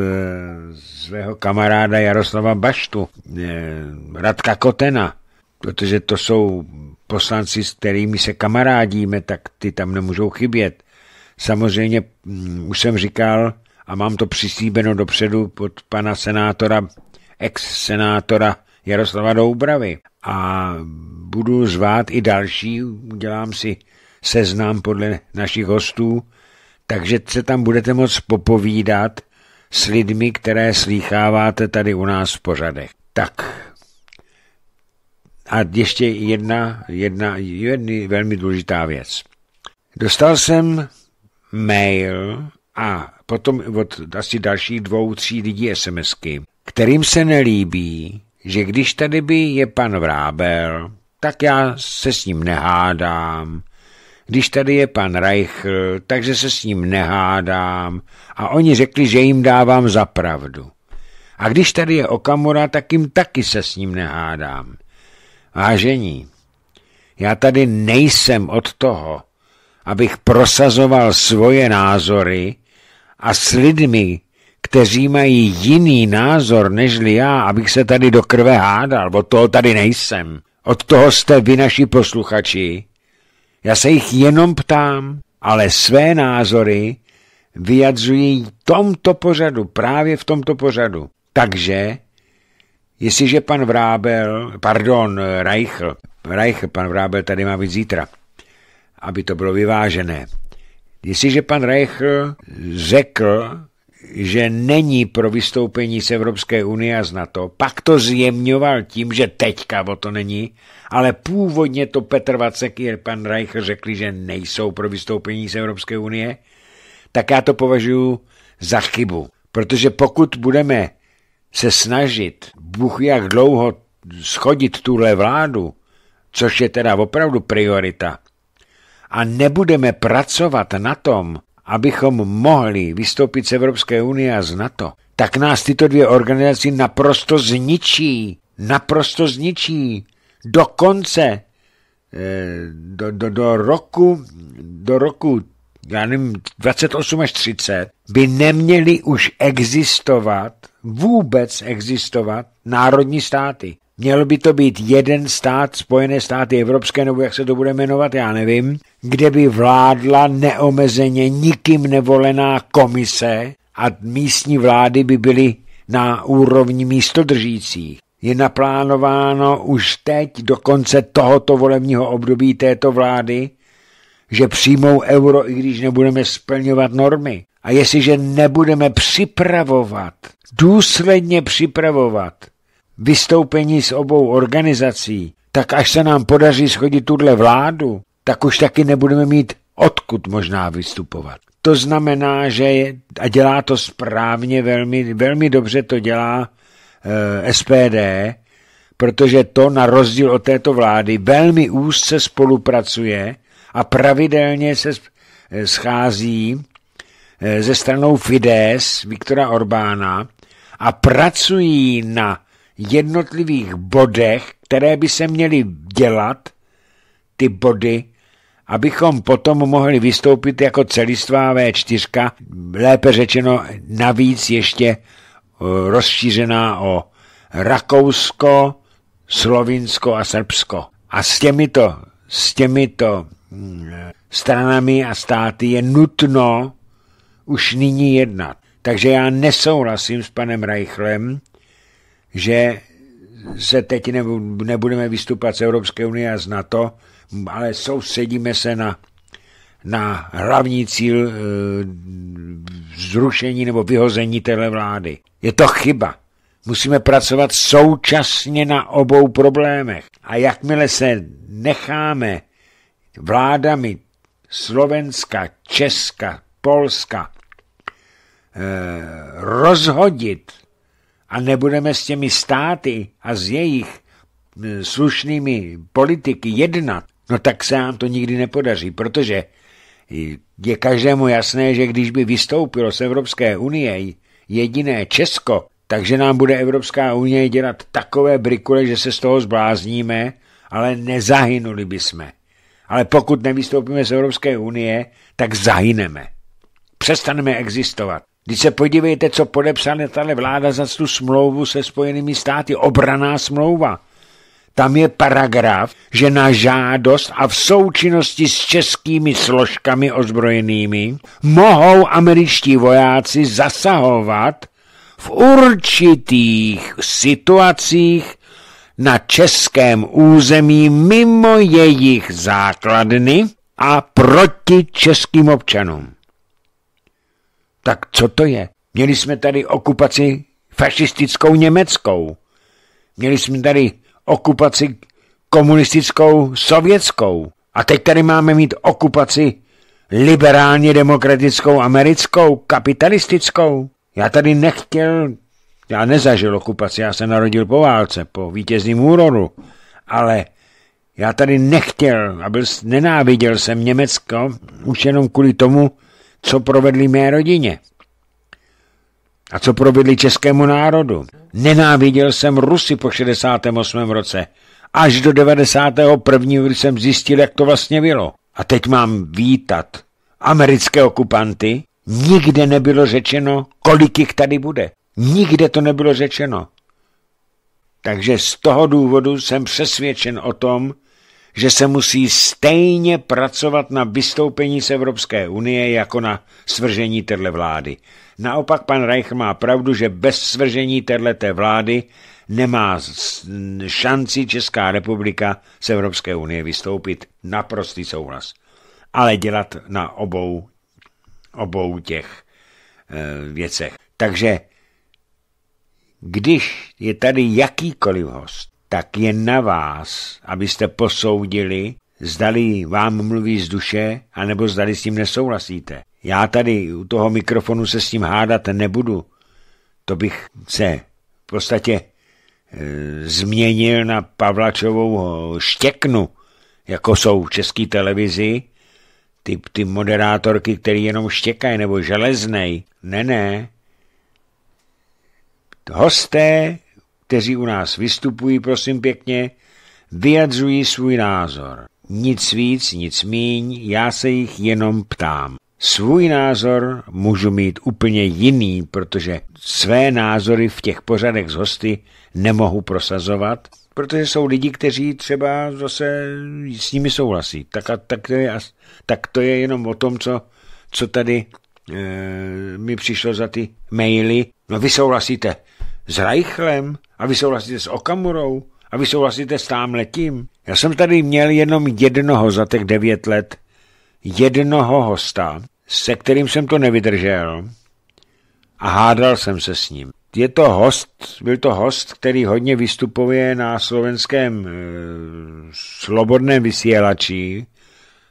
svého kamaráda Jaroslava Baštu, eh, Radka Kotena, protože to jsou poslanci, s kterými se kamarádíme, tak ty tam nemůžou chybět. Samozřejmě mm, už jsem říkal, a mám to přislíbeno dopředu pod pana senátora, ex-senátora Jaroslava Doubravy. A budu zvát i další, udělám si seznám podle našich hostů, takže se tam budete moc popovídat s lidmi, které slýcháváte tady u nás v pořadech. Tak. A ještě jedna, jedna, jedna velmi důležitá věc. Dostal jsem mail a potom od asi dalších dvou, tří lidí SMSky, kterým se nelíbí, že když tady by je pan Vrábel, tak já se s ním nehádám. Když tady je pan Reichl, takže se s ním nehádám. A oni řekli, že jim dávám za pravdu. A když tady je Okamura, tak jim taky se s ním nehádám. Vážení, já tady nejsem od toho, abych prosazoval svoje názory a s lidmi, kteří mají jiný názor nežli já, abych se tady do krve hádal, bo toho tady nejsem. Od toho jste vy naši posluchači. Já se jich jenom ptám, ale své názory vyjadřují tomto pořadu, právě v tomto pořadu. Takže, jestliže pan Vrábel, pardon, Reichl, Reichl, pan Vrábel tady má být zítra, aby to bylo vyvážené. Jestliže pan Reichl řekl, že není pro vystoupení z Evropské unie a z NATO, pak to zjemňoval tím, že teďka o to není, ale původně to Petr Vacek i pan Reich řekli, že nejsou pro vystoupení z Evropské unie, tak já to považuji za chybu. Protože pokud budeme se snažit, Bůh jak dlouho schodit tuhle vládu, což je teda opravdu priorita, a nebudeme pracovat na tom, abychom mohli vystoupit z Evropské unie a z NATO, tak nás tyto dvě organizace naprosto zničí. Naprosto zničí. konce. Eh, do, do, do roku, do roku já nevím, 28 až 30, by neměly už existovat, vůbec existovat národní státy. Měl by to být jeden stát, Spojené státy evropské, nebo jak se to bude jmenovat, já nevím, kde by vládla neomezeně nikým nevolená komise a místní vlády by byly na úrovni místodržících. Je naplánováno už teď do konce tohoto volebního období této vlády, že přijmou euro, i když nebudeme splňovat normy. A jestliže nebudeme připravovat, důsledně připravovat vystoupení z obou organizací, tak až se nám podaří schodit tuhle vládu, tak už taky nebudeme mít odkud možná vystupovat. To znamená, že je, a dělá to správně, velmi, velmi dobře to dělá e, eh, SPD, protože to na rozdíl od této vlády velmi úzce spolupracuje a pravidelně se eh, schází ze eh, stranou Fides Viktora Orbána a pracují na jednotlivých bodech, které by se měly dělat, ty body, abychom potom mohli vystoupit jako celistvá V4, lépe řečeno navíc ještě eh, rozšířená o Rakousko, Slovinsko a Srbsko. A s těmito, s těmito mm, stranami a státy je nutno už nyní jednat. Takže já nesouhlasím s panem Reichlem, že se teď nebudeme vystupovat z Evropské unie a z NATO, ale soustředíme se na, na hlavní cíl eh, zrušení nebo vyhození téhle vlády. Je to chyba. Musíme pracovat současně na obou problémech. A jakmile se necháme vládami Slovenska, Česka, Polska eh, rozhodit a nebudeme s těmi státy a s jejich e, slušnými politiky jednat, no tak se nám to nikdy nepodaří, protože je každému jasné, že když by vystoupilo z Evropské unie jediné Česko, takže nám bude Evropská unie dělat takové brikule, že se z toho zblázníme, ale nezahynuli by jsme. Ale pokud nevystoupíme z Evropské unie, tak zahyneme. Přestaneme existovat. Když se podívejte, co podepsala tady vláda za tu smlouvu se Spojenými státy, obraná smlouva. Tam je paragraf, že na žádost a v součinnosti s českými složkami ozbrojenými mohou američtí vojáci zasahovat v určitých situacích na českém území mimo jejich základny a proti českým občanům. Tak co to je? Měli jsme tady okupaci fašistickou německou. Měli jsme tady okupaci komunistickou sovětskou. A teď tady máme mít okupaci liberálně demokratickou americkou, kapitalistickou. Já tady nechtěl, já nezažil okupaci, já se narodil po válce, po vítězném úroru, ale já tady nechtěl a byl, nenáviděl jsem Německo už jenom kvůli tomu, co provedli mé rodině a co provedli českému národu. Nenáviděl jsem Rusy po 68. roce. Až do 91. když jsem zjistil, jak to vlastně bylo. A teď mám vítat americké okupanty. Nikde nebylo řečeno, kolik jich tady bude. Nikde to nebylo řečeno. Takže z toho důvodu jsem přesvědčen o tom, že se musí stejně pracovat na vystoupení z Evropské unie jako na svržení téhle vlády. Naopak pan Reich má pravdu, že bez svržení téhleté vlády nemá šanci Česká republika z Evropské unie vystoupit. Naprostý souhlas. Ale dělat na obou, obou těch e, věcech. Takže když je tady jakýkoliv host, tak je na vás, abyste posoudili, zdali vám mluví z duše, anebo zdali s tím nesouhlasíte. Já tady u toho mikrofonu se s tím hádat nebudu. To bych se v podstatě e, změnil na Pavlačovou štěknu, jako jsou v české televizi, ty, ty moderátorky, které jenom štěkají, nebo železnej. Ne, ne. Hosté kteří u nás vystupují, prosím pěkně, vyjadřují svůj názor. Nic víc, nic míň, já se jich jenom ptám. Svůj názor můžu mít úplně jiný, protože své názory v těch pořadech z hosty nemohu prosazovat, protože jsou lidi, kteří třeba zase s nimi souhlasí. Tak, a, tak, to, je, tak to je jenom o tom, co, co tady e, mi přišlo za ty maily. No vy souhlasíte s Reichlem? A vy souhlasíte s Okamurou? A vy souhlasíte s letím? Já jsem tady měl jenom jednoho za těch devět let. Jednoho hosta, se kterým jsem to nevydržel. A hádal jsem se s ním. Je to host, byl to host, který hodně vystupuje na slovenském e, slobodném vysílači.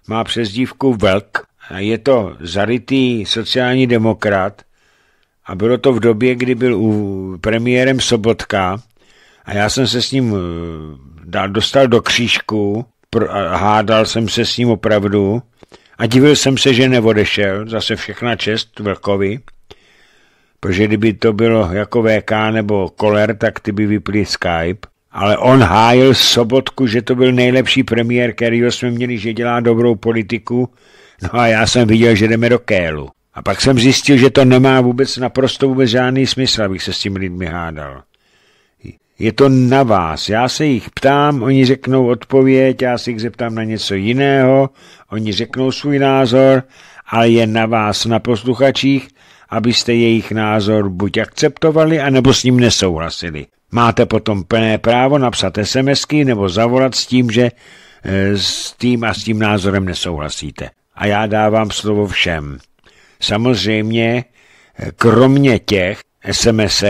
Má přezdívku Velk. A je to zarytý sociální demokrat, a bylo to v době, kdy byl u premiérem Sobotka a já jsem se s ním eh, dostal do křížku, hádal jsem se s ním opravdu a divil jsem se, že neodešel, zase všechna čest Vlkovi, protože kdyby to bylo jako VK nebo Koler, tak ty by vyplý Skype, ale on hájil sobotku, že to byl nejlepší premiér, kterýho jsme měli, že dělá dobrou politiku, no a já jsem viděl, že jdeme do Kélu. A pak jsem zjistil, že to nemá vůbec naprosto vůbec žádný smysl, abych se s tím lidmi hádal. Je to na vás. Já se jich ptám, oni řeknou odpověď, já se jich zeptám na něco jiného, oni řeknou svůj názor, ale je na vás, na posluchačích, abyste jejich názor buď akceptovali, anebo s ním nesouhlasili. Máte potom plné právo napsat SMSky nebo zavolat s tím, že eh, s tím a s tím názorem nesouhlasíte. A já dávám slovo všem samozřejmě eh, kromě těch sms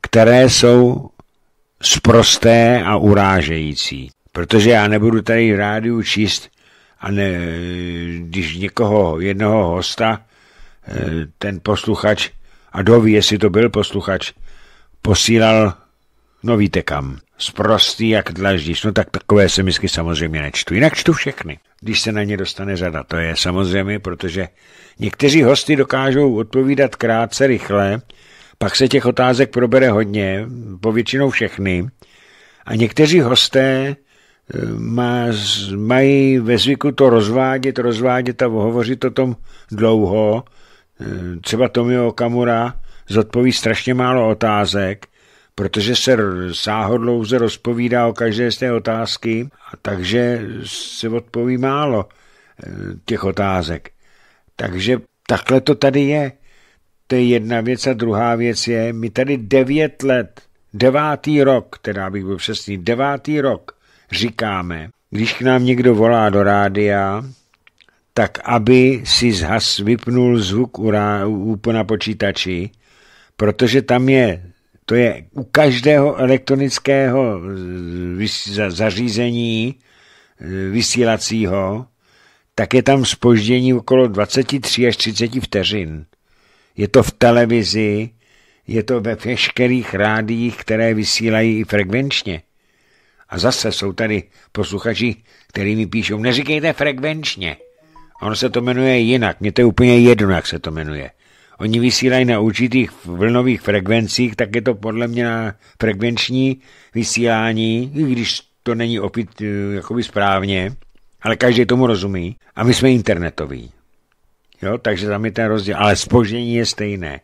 které jsou sprosté a urážející. Protože já nebudu tady v rádiu číst, a ne, když někoho, jednoho hosta, eh, ten posluchač, a doví, jestli to byl posluchač, posílal, no víte kam, sprostý jak dlaždíš, no tak takové misky samozřejmě nečtu, jinak čtu všechny když se na ně dostane řada. To je samozřejmě, protože někteří hosty dokážou odpovídat krátce, rychle, pak se těch otázek probere hodně, povětšinou všechny, a někteří hosté eh, má, mají ve zvyku to rozvádět, rozvádět a hovořit o tom dlouho. Eh, třeba Tomio Kamura zodpoví strašně málo otázek protože se sáhodlouze rozpovídá o každé z té otázky, takže se odpoví málo e, těch otázek. Takže takhle to tady je. To je jedna věc a druhá věc je, my tady devět let, devátý rok, teda bych byl přesný, devátý rok říkáme, když k nám někdo volá do rádia, tak aby si zhas vypnul zvuk u, rá, u, u na počítači, protože tam je to je u každého elektronického zařízení eh, vysílacího, tak je tam spoždění okolo 23 až 30 vteřin. Je to v televizi, je to ve veškerých rádiích, které vysílají i frekvenčně. A zase jsou tady posluchači, který mi píšou, neříkejte frekvenčně. Ono se to jmenuje jinak, mě to je úplně jedno, jak se to jmenuje oni vysílají na určitých vlnových frekvencích, tak je to podle mě na frekvenční vysílání, i když to není opět e, jakoby správně, ale každý tomu rozumí. A my jsme internetoví. Jo, takže tam je ten rozdíl, ale spoždění je stejné.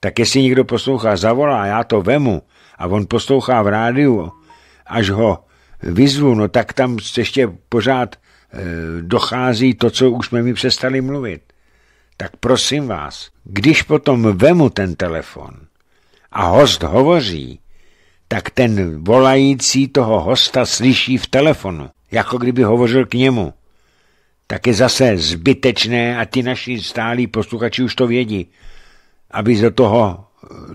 Tak jestli někdo poslouchá, zavolá, já to vemu a on poslouchá v rádiu, až ho vyzvu, no tak tam ještě pořád e, dochází to, co už jsme mi přestali mluvit tak prosím vás, když potom vemu ten telefon a host hovoří, tak ten volající toho hosta slyší v telefonu, jako kdyby hovořil k němu. Tak je zase zbytečné, a ti naši stálí posluchači už to vědí, aby do toho,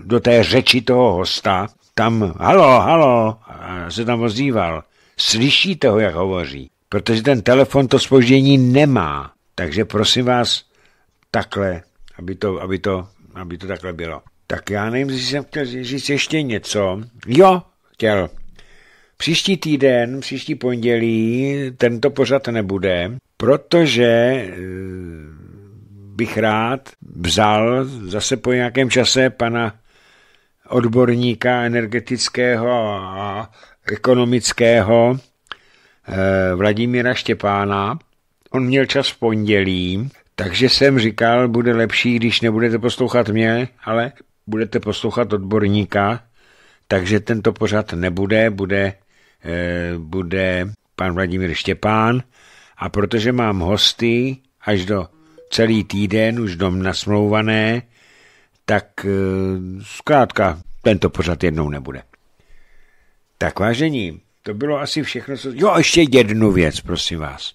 do té řeči toho hosta, tam halo, halo, a se tam ozýval. Slyšíte ho, jak hovoří, protože ten telefon to spoždění nemá. Takže prosím vás, takhle, aby to, aby to, aby to takhle bylo. Tak já nevím, jestli jsem chtěl říct ještě něco. Jo, chtěl. Příští týden, příští pondělí tento pořad nebude, protože eh, bych rád vzal zase po nějakém čase pana odborníka energetického a ekonomického eh, Vladimíra Štěpána. On měl čas v pondělí, takže jsem říkal, bude lepší, když nebudete poslouchat mě, ale budete poslouchat odborníka, takže tento pořad nebude, bude, eh, bude pan Vladimír Štěpán a protože mám hosty až do celý týden, už dom nasmlouvané, tak eh, zkrátka tento pořad jednou nebude. Tak vážení, to bylo asi všechno, co... Jo, ještě jednu věc, prosím vás.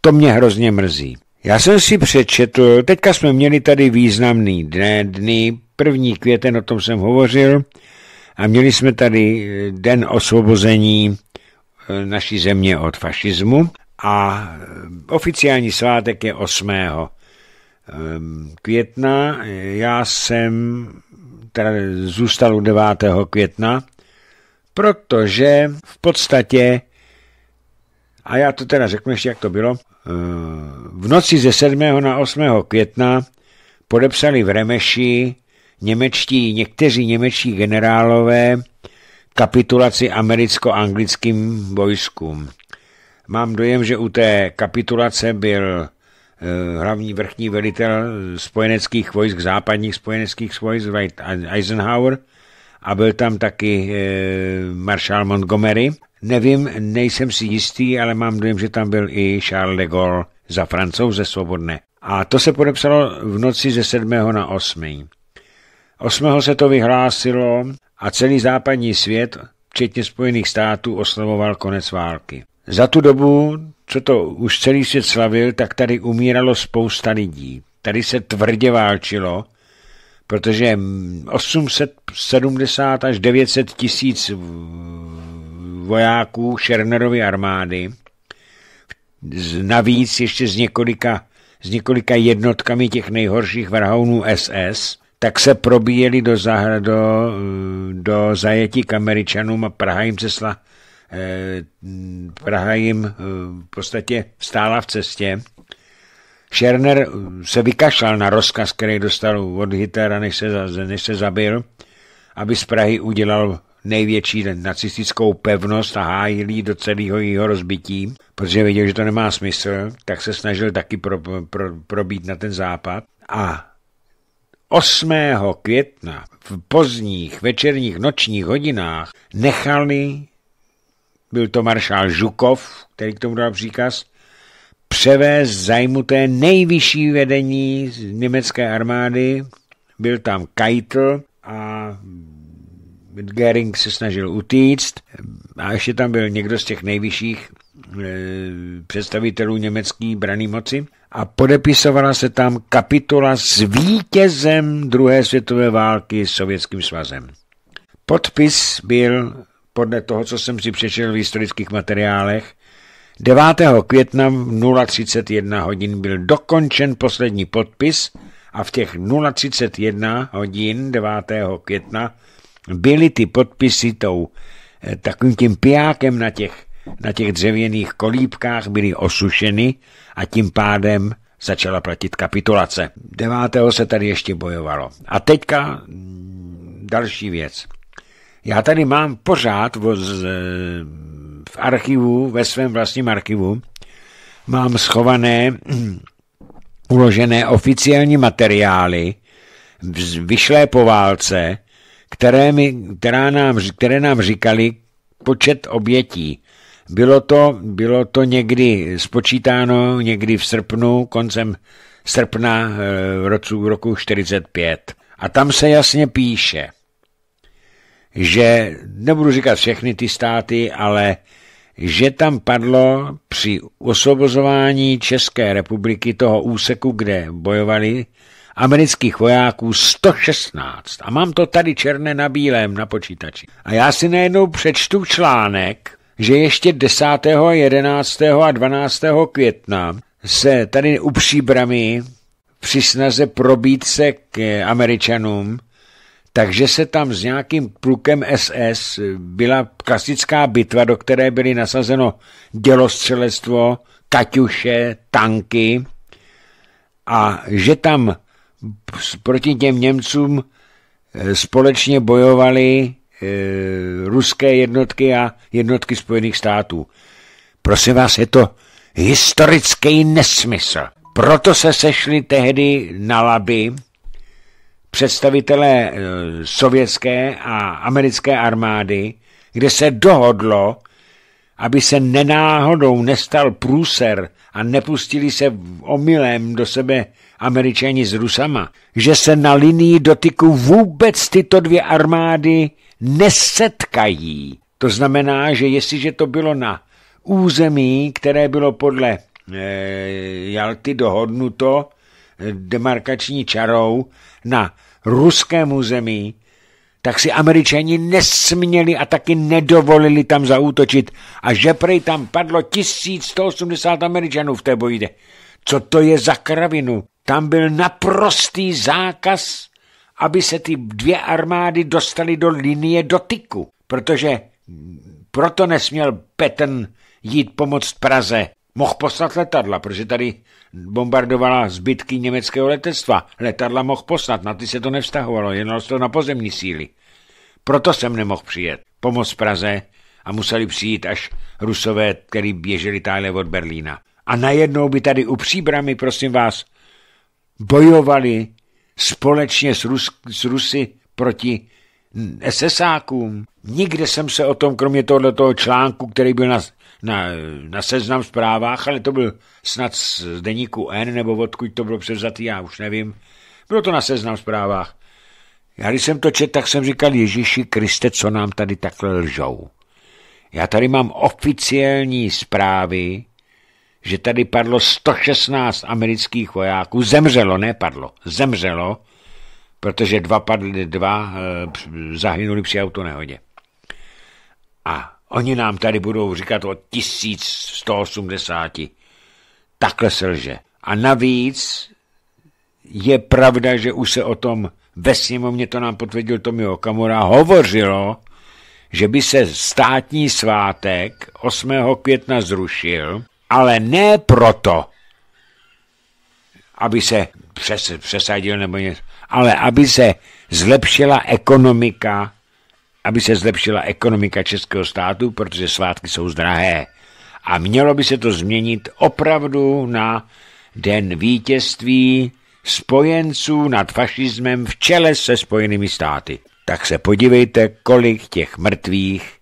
To mě hrozně mrzí. Já jsem si přečetl, teďka jsme měli tady významný dne, dny, první květen, o tom jsem hovořil, a měli jsme tady eh, den osvobození eh, naší země od fašismu a eh, oficiální svátek je 8. Ehm, května. Já jsem teda zůstal u 9. května, protože v podstatě, a já to teda řeknu ještě, jak to bylo, v noci ze 7. na 8. května podepsali v Remeši němečtí, někteří němečtí generálové kapitulaci americko-anglickým vojskům. Mám dojem, že u té kapitulace byl eh, hlavní vrchní velitel spojeneckých vojsk, západních spojeneckých vojsk, Eisenhower, a byl tam taky eh, maršál Montgomery Nevím, nejsem si jistý, ale mám dojem, že tam byl i Charles de Gaulle za francouze svobodné. A to se podepsalo v noci ze 7. na 8. 8. se to vyhlásilo a celý západní svět, včetně Spojených států, oslavoval konec války. Za tu dobu, co to už celý svět slavil, tak tady umíralo spousta lidí. Tady se tvrdě válčilo, protože 870 až 900 tisíc vojáků Šernerovy armády, navíc ještě z několika, z několika jednotkami těch nejhorších vrhounů SS, tak se probíjeli do, zahra, do, do zajetí k Američanům a Praha jim cesla, eh, Praha jim eh, v podstatě stála v cestě. Scherner se vykašlal na rozkaz, který dostal od Hitlera, než se, než se zabil, aby z Prahy udělal největší nacistickou pevnost a hájili do celého jeho rozbití, protože věděl, že to nemá smysl, tak se snažil taky pro, pro, probít na ten západ. A 8. května v pozdních večerních nočních hodinách nechali, byl to maršál Žukov, který k tomu dal příkaz, převést zajmuté nejvyšší vedení z německé armády, byl tam Keitel a Gering se snažil utíct a ještě tam byl někdo z těch nejvyšších eh, představitelů německé brané moci a podepisovala se tam kapitola s vítězem druhé světové války s Sovětským svazem. Podpis byl, podle toho, co jsem si přečetl v historických materiálech, 9. května 031 hodin byl dokončen poslední podpis a v těch 031 hodin 9. května byly ty podpisy tou eh, takovým tím pijákem na těch, na těch dřevěných kolíbkách byly osušeny a tím pádem začala platit kapitulace. 9. se tady ještě bojovalo. A teďka mm, další věc. Já tady mám pořád eh, v archivu, ve svém vlastním archivu, mám schované, uložené oficiální materiály vyšlé po válce, které, mi, která nám, které nám říkali počet obětí. Bylo to, bylo to někdy spočítáno, někdy v srpnu, koncem srpna eh, roku, roku 45. A tam se jasně píše, že, nebudu říkat všechny ty státy, ale že tam padlo při osvobozování České republiky toho úseku, kde bojovali amerických vojáků 116. A mám to tady černé na bílém na počítači. A já si najednou přečtu článek, že ještě 10., 11. a 12. května se tady u příbramy při snaze probít se k američanům, takže se tam s nějakým plukem SS byla klasická bitva, do které byly nasazeno dělostřelectvo, kaťuše, tanky a že tam proti těm Němcům eh, společně bojovali eh, ruské jednotky a jednotky Spojených států. Prosím vás, je to historický nesmysl. Proto se sešli tehdy na Laby představitelé eh, sovětské a americké armády, kde se dohodlo, aby se nenáhodou nestal průser a nepustili se omylem do sebe Američani s Rusama, že se na linii dotyku vůbec tyto dvě armády nesetkají. To znamená, že jestliže to bylo na území, které bylo podle e, Jalty dohodnuto eh, demarkační čarou na ruském území, tak si američani nesměli a taky nedovolili tam zaútočit. A že prej tam padlo 1180 američanů v té bojde. Co to je za kravinu? Tam byl naprostý zákaz, aby se ty dvě armády dostaly do linie dotyku, protože proto nesměl Petn jít pomoct Praze. Mohl poslat letadla, protože tady bombardovala zbytky německého letectva. Letadla mohl poslat, na ty se to nevztahovalo, jenom to na pozemní síly. Proto jsem nemohl přijet, pomoc Praze a museli přijít až rusové, který běželi tále od Berlína. A najednou by tady u příbramy, prosím vás, bojovali společně s, Rus, s Rusy proti SSákům. Nikde jsem se o tom, kromě tohoto článku, který byl na, na, na seznam zprávách, ale to byl snad z deníku N, nebo odkud to bylo převzatý, já už nevím. Bylo to na seznam zprávách. Já když jsem to čet, tak jsem říkal, Ježíši Kriste, co nám tady takhle lžou. Já tady mám oficiální zprávy že tady padlo 116 amerických vojáků. Zemřelo, ne padlo, zemřelo, protože dva, padly, dva eh, zahynuli při autonehodě. A oni nám tady budou říkat o 1180. Takhle se lže. A navíc je pravda, že už se o tom ve sněmovně, to nám potvrdil Tomio Okamura, hovořilo, že by se státní svátek 8. května zrušil, ale ne proto, aby se přes, přesadil nebo něco, ale aby se zlepšila ekonomika, aby se zlepšila ekonomika českého státu, protože svátky jsou drahé. A mělo by se to změnit opravdu na den vítězství spojenců nad fašismem v čele se spojenými státy. Tak se podívejte, kolik těch mrtvých,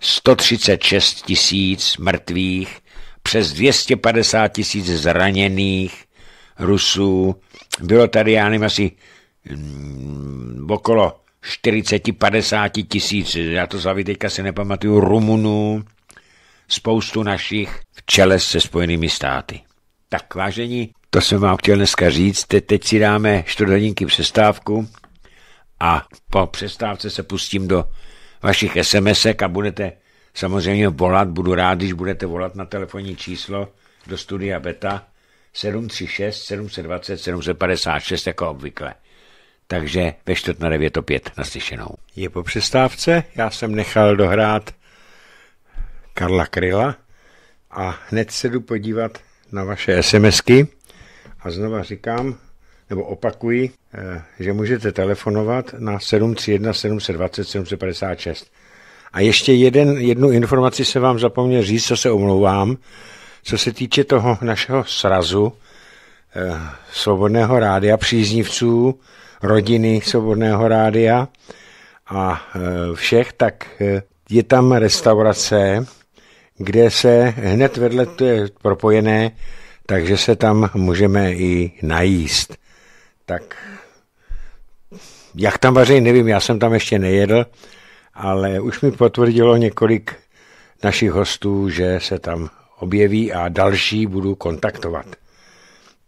136 tisíc mrtvých, přes 250 tisíc zraněných Rusů. Bylo tady, já nevím, asi mm, okolo 40-50 tisíc, já to zavím, teďka si nepamatuju, Rumunů, spoustu našich v čele se Spojenými státy. Tak vážení, to jsem vám chtěl dneska říct, Te, teď si dáme čtvrt přestávku a po přestávce se pustím do vašich SMSek a budete samozřejmě volat, budu rád, když budete volat na telefonní číslo do studia Beta 736 720 756 jako obvykle. Takže ve čtvrt na 9 opět naslyšenou. Je po přestávce, já jsem nechal dohrát Karla Kryla a hned se jdu podívat na vaše SMSky a znova říkám, nebo opakuji, eh, že můžete telefonovat na 731 720 756. A ještě jeden, jednu informaci se vám zapomněl říct, co se omlouvám. Co se týče toho našeho srazu, eh, Svobodného rádia, příznivců, rodiny Svobodného rádia a eh, všech, tak eh, je tam restaurace, kde se hned vedle to je propojené, takže se tam můžeme i najíst. Tak jak tam vaří, nevím, já jsem tam ještě nejedl, ale už mi potvrdilo několik našich hostů, že se tam objeví a další budu kontaktovat.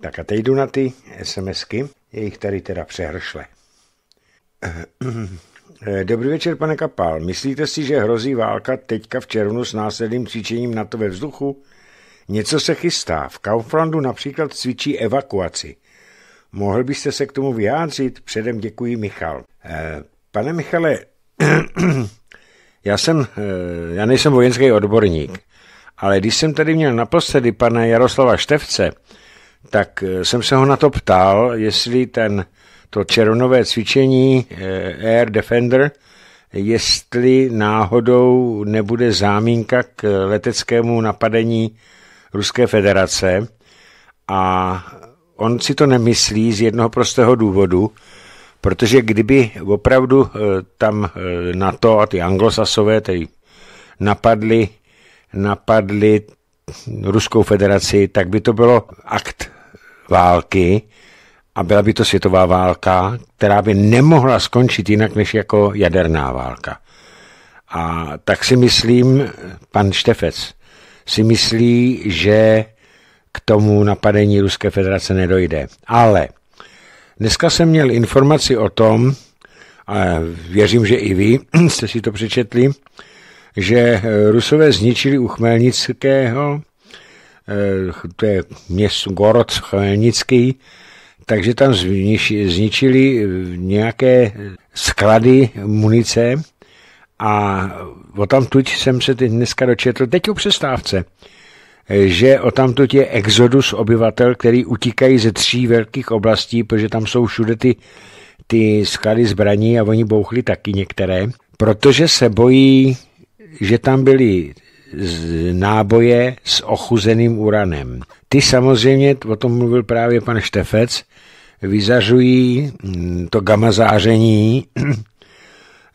Tak a teď jdu na ty SMSky, je jich tady teda přehršle. Dobrý večer, pane Kapal. Myslíte si, že hrozí válka teďka v červnu s následným cvičením NATO ve vzduchu? Něco se chystá. V Kauflandu například cvičí evakuaci. Mohl byste se k tomu vyjádřit? Předem děkuji, Michal. Eh, pane Michale, já jsem, eh, já nejsem vojenský odborník, ale když jsem tady měl naposledy pana Jaroslava Števce, tak eh, jsem se ho na to ptal, jestli ten, to červnové cvičení eh, Air Defender, jestli náhodou nebude zámínka k leteckému napadení Ruské federace. A on si to nemyslí z jednoho prostého důvodu, protože kdyby opravdu eh, tam eh, na to a ty anglosasové tedy napadli, napadli Ruskou federaci, tak by to bylo akt války a byla by to světová válka, která by nemohla skončit jinak než jako jaderná válka. A tak si myslím, pan Štefec si myslí, že k tomu napadení Ruské federace nedojde. Ale Dneska jsem měl informaci o tom, a věřím, že i vy jste si to přečetli, že eh, Rusové zničili u Chmelnického, eh, to je měst Gorod Chmelnický, takže tam zničili eh, nějaké sklady munice a o tam tuď jsem se teď dneska dočetl, teď o přestávce, že o odtamtud je exodus obyvatel, který utíkají ze tří velkých oblastí, protože tam jsou všude ty, ty sklady zbraní a oni bouchli taky některé, protože se bojí, že tam byly z náboje s ochuzeným uranem. Ty samozřejmě, o tom mluvil právě pan Štefec, vyzařují mm, to gamma záření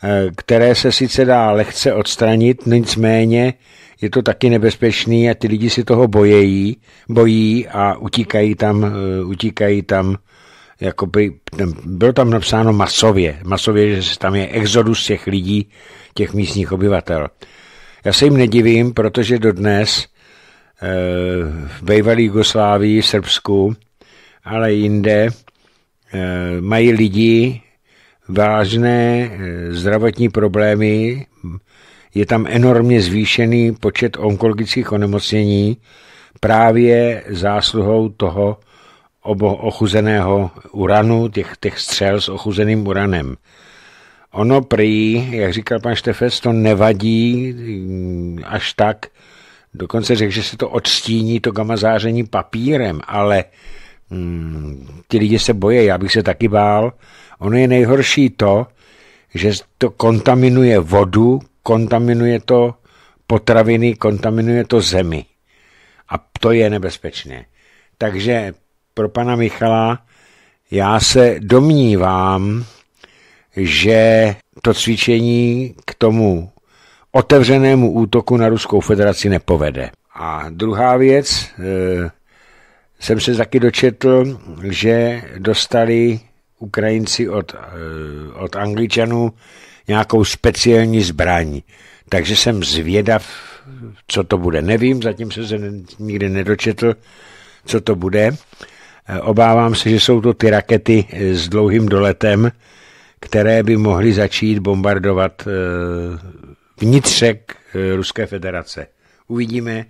Eh, které se sice dá lehce odstranit, nicméně je to taky nebezpečný a ty lidi si toho bojejí, bojí a utíkají tam, eh, utíkají tam jakoby, bylo tam napsáno masově, masově, že tam je exodus těch lidí, těch místních obyvatel. Já se jim nedivím, protože dodnes eh, v bývalé Jugoslávii, Srbsku, ale jinde mají lidi vážné eh, zdravotní problémy, je tam enormně zvýšený počet onkologických onemocnění právě zásluhou toho obo ochuzeného uranu, těch, těch střel s ochuzeným uranem. Ono prý, jak říkal pan Štefes, to nevadí mm, až tak. Dokonce řekl, že se to odstíní, to gamma záření papírem, ale hmm, ti lidi se boje, já bych se taky bál. Ono je nejhorší to, že to kontaminuje vodu, kontaminuje to potraviny, kontaminuje to zemi. A to je nebezpečné. Takže pro pana Michala já se domnívám, že to cvičení k tomu otevřenému útoku na Ruskou federaci nepovede. A druhá věc, eh, jsem se taky dočetl, že dostali Ukrajinci od, eh, od Angličanů nějakou speciální zbraň. Takže jsem zvědav, co to bude. Nevím, zatím jsem se nikdy nedočetl, co to bude. Eh, obávám se, že jsou to ty rakety eh, s dlouhým doletem, které by mohly začít bombardovat vnitřek Ruské federace. Uvidíme,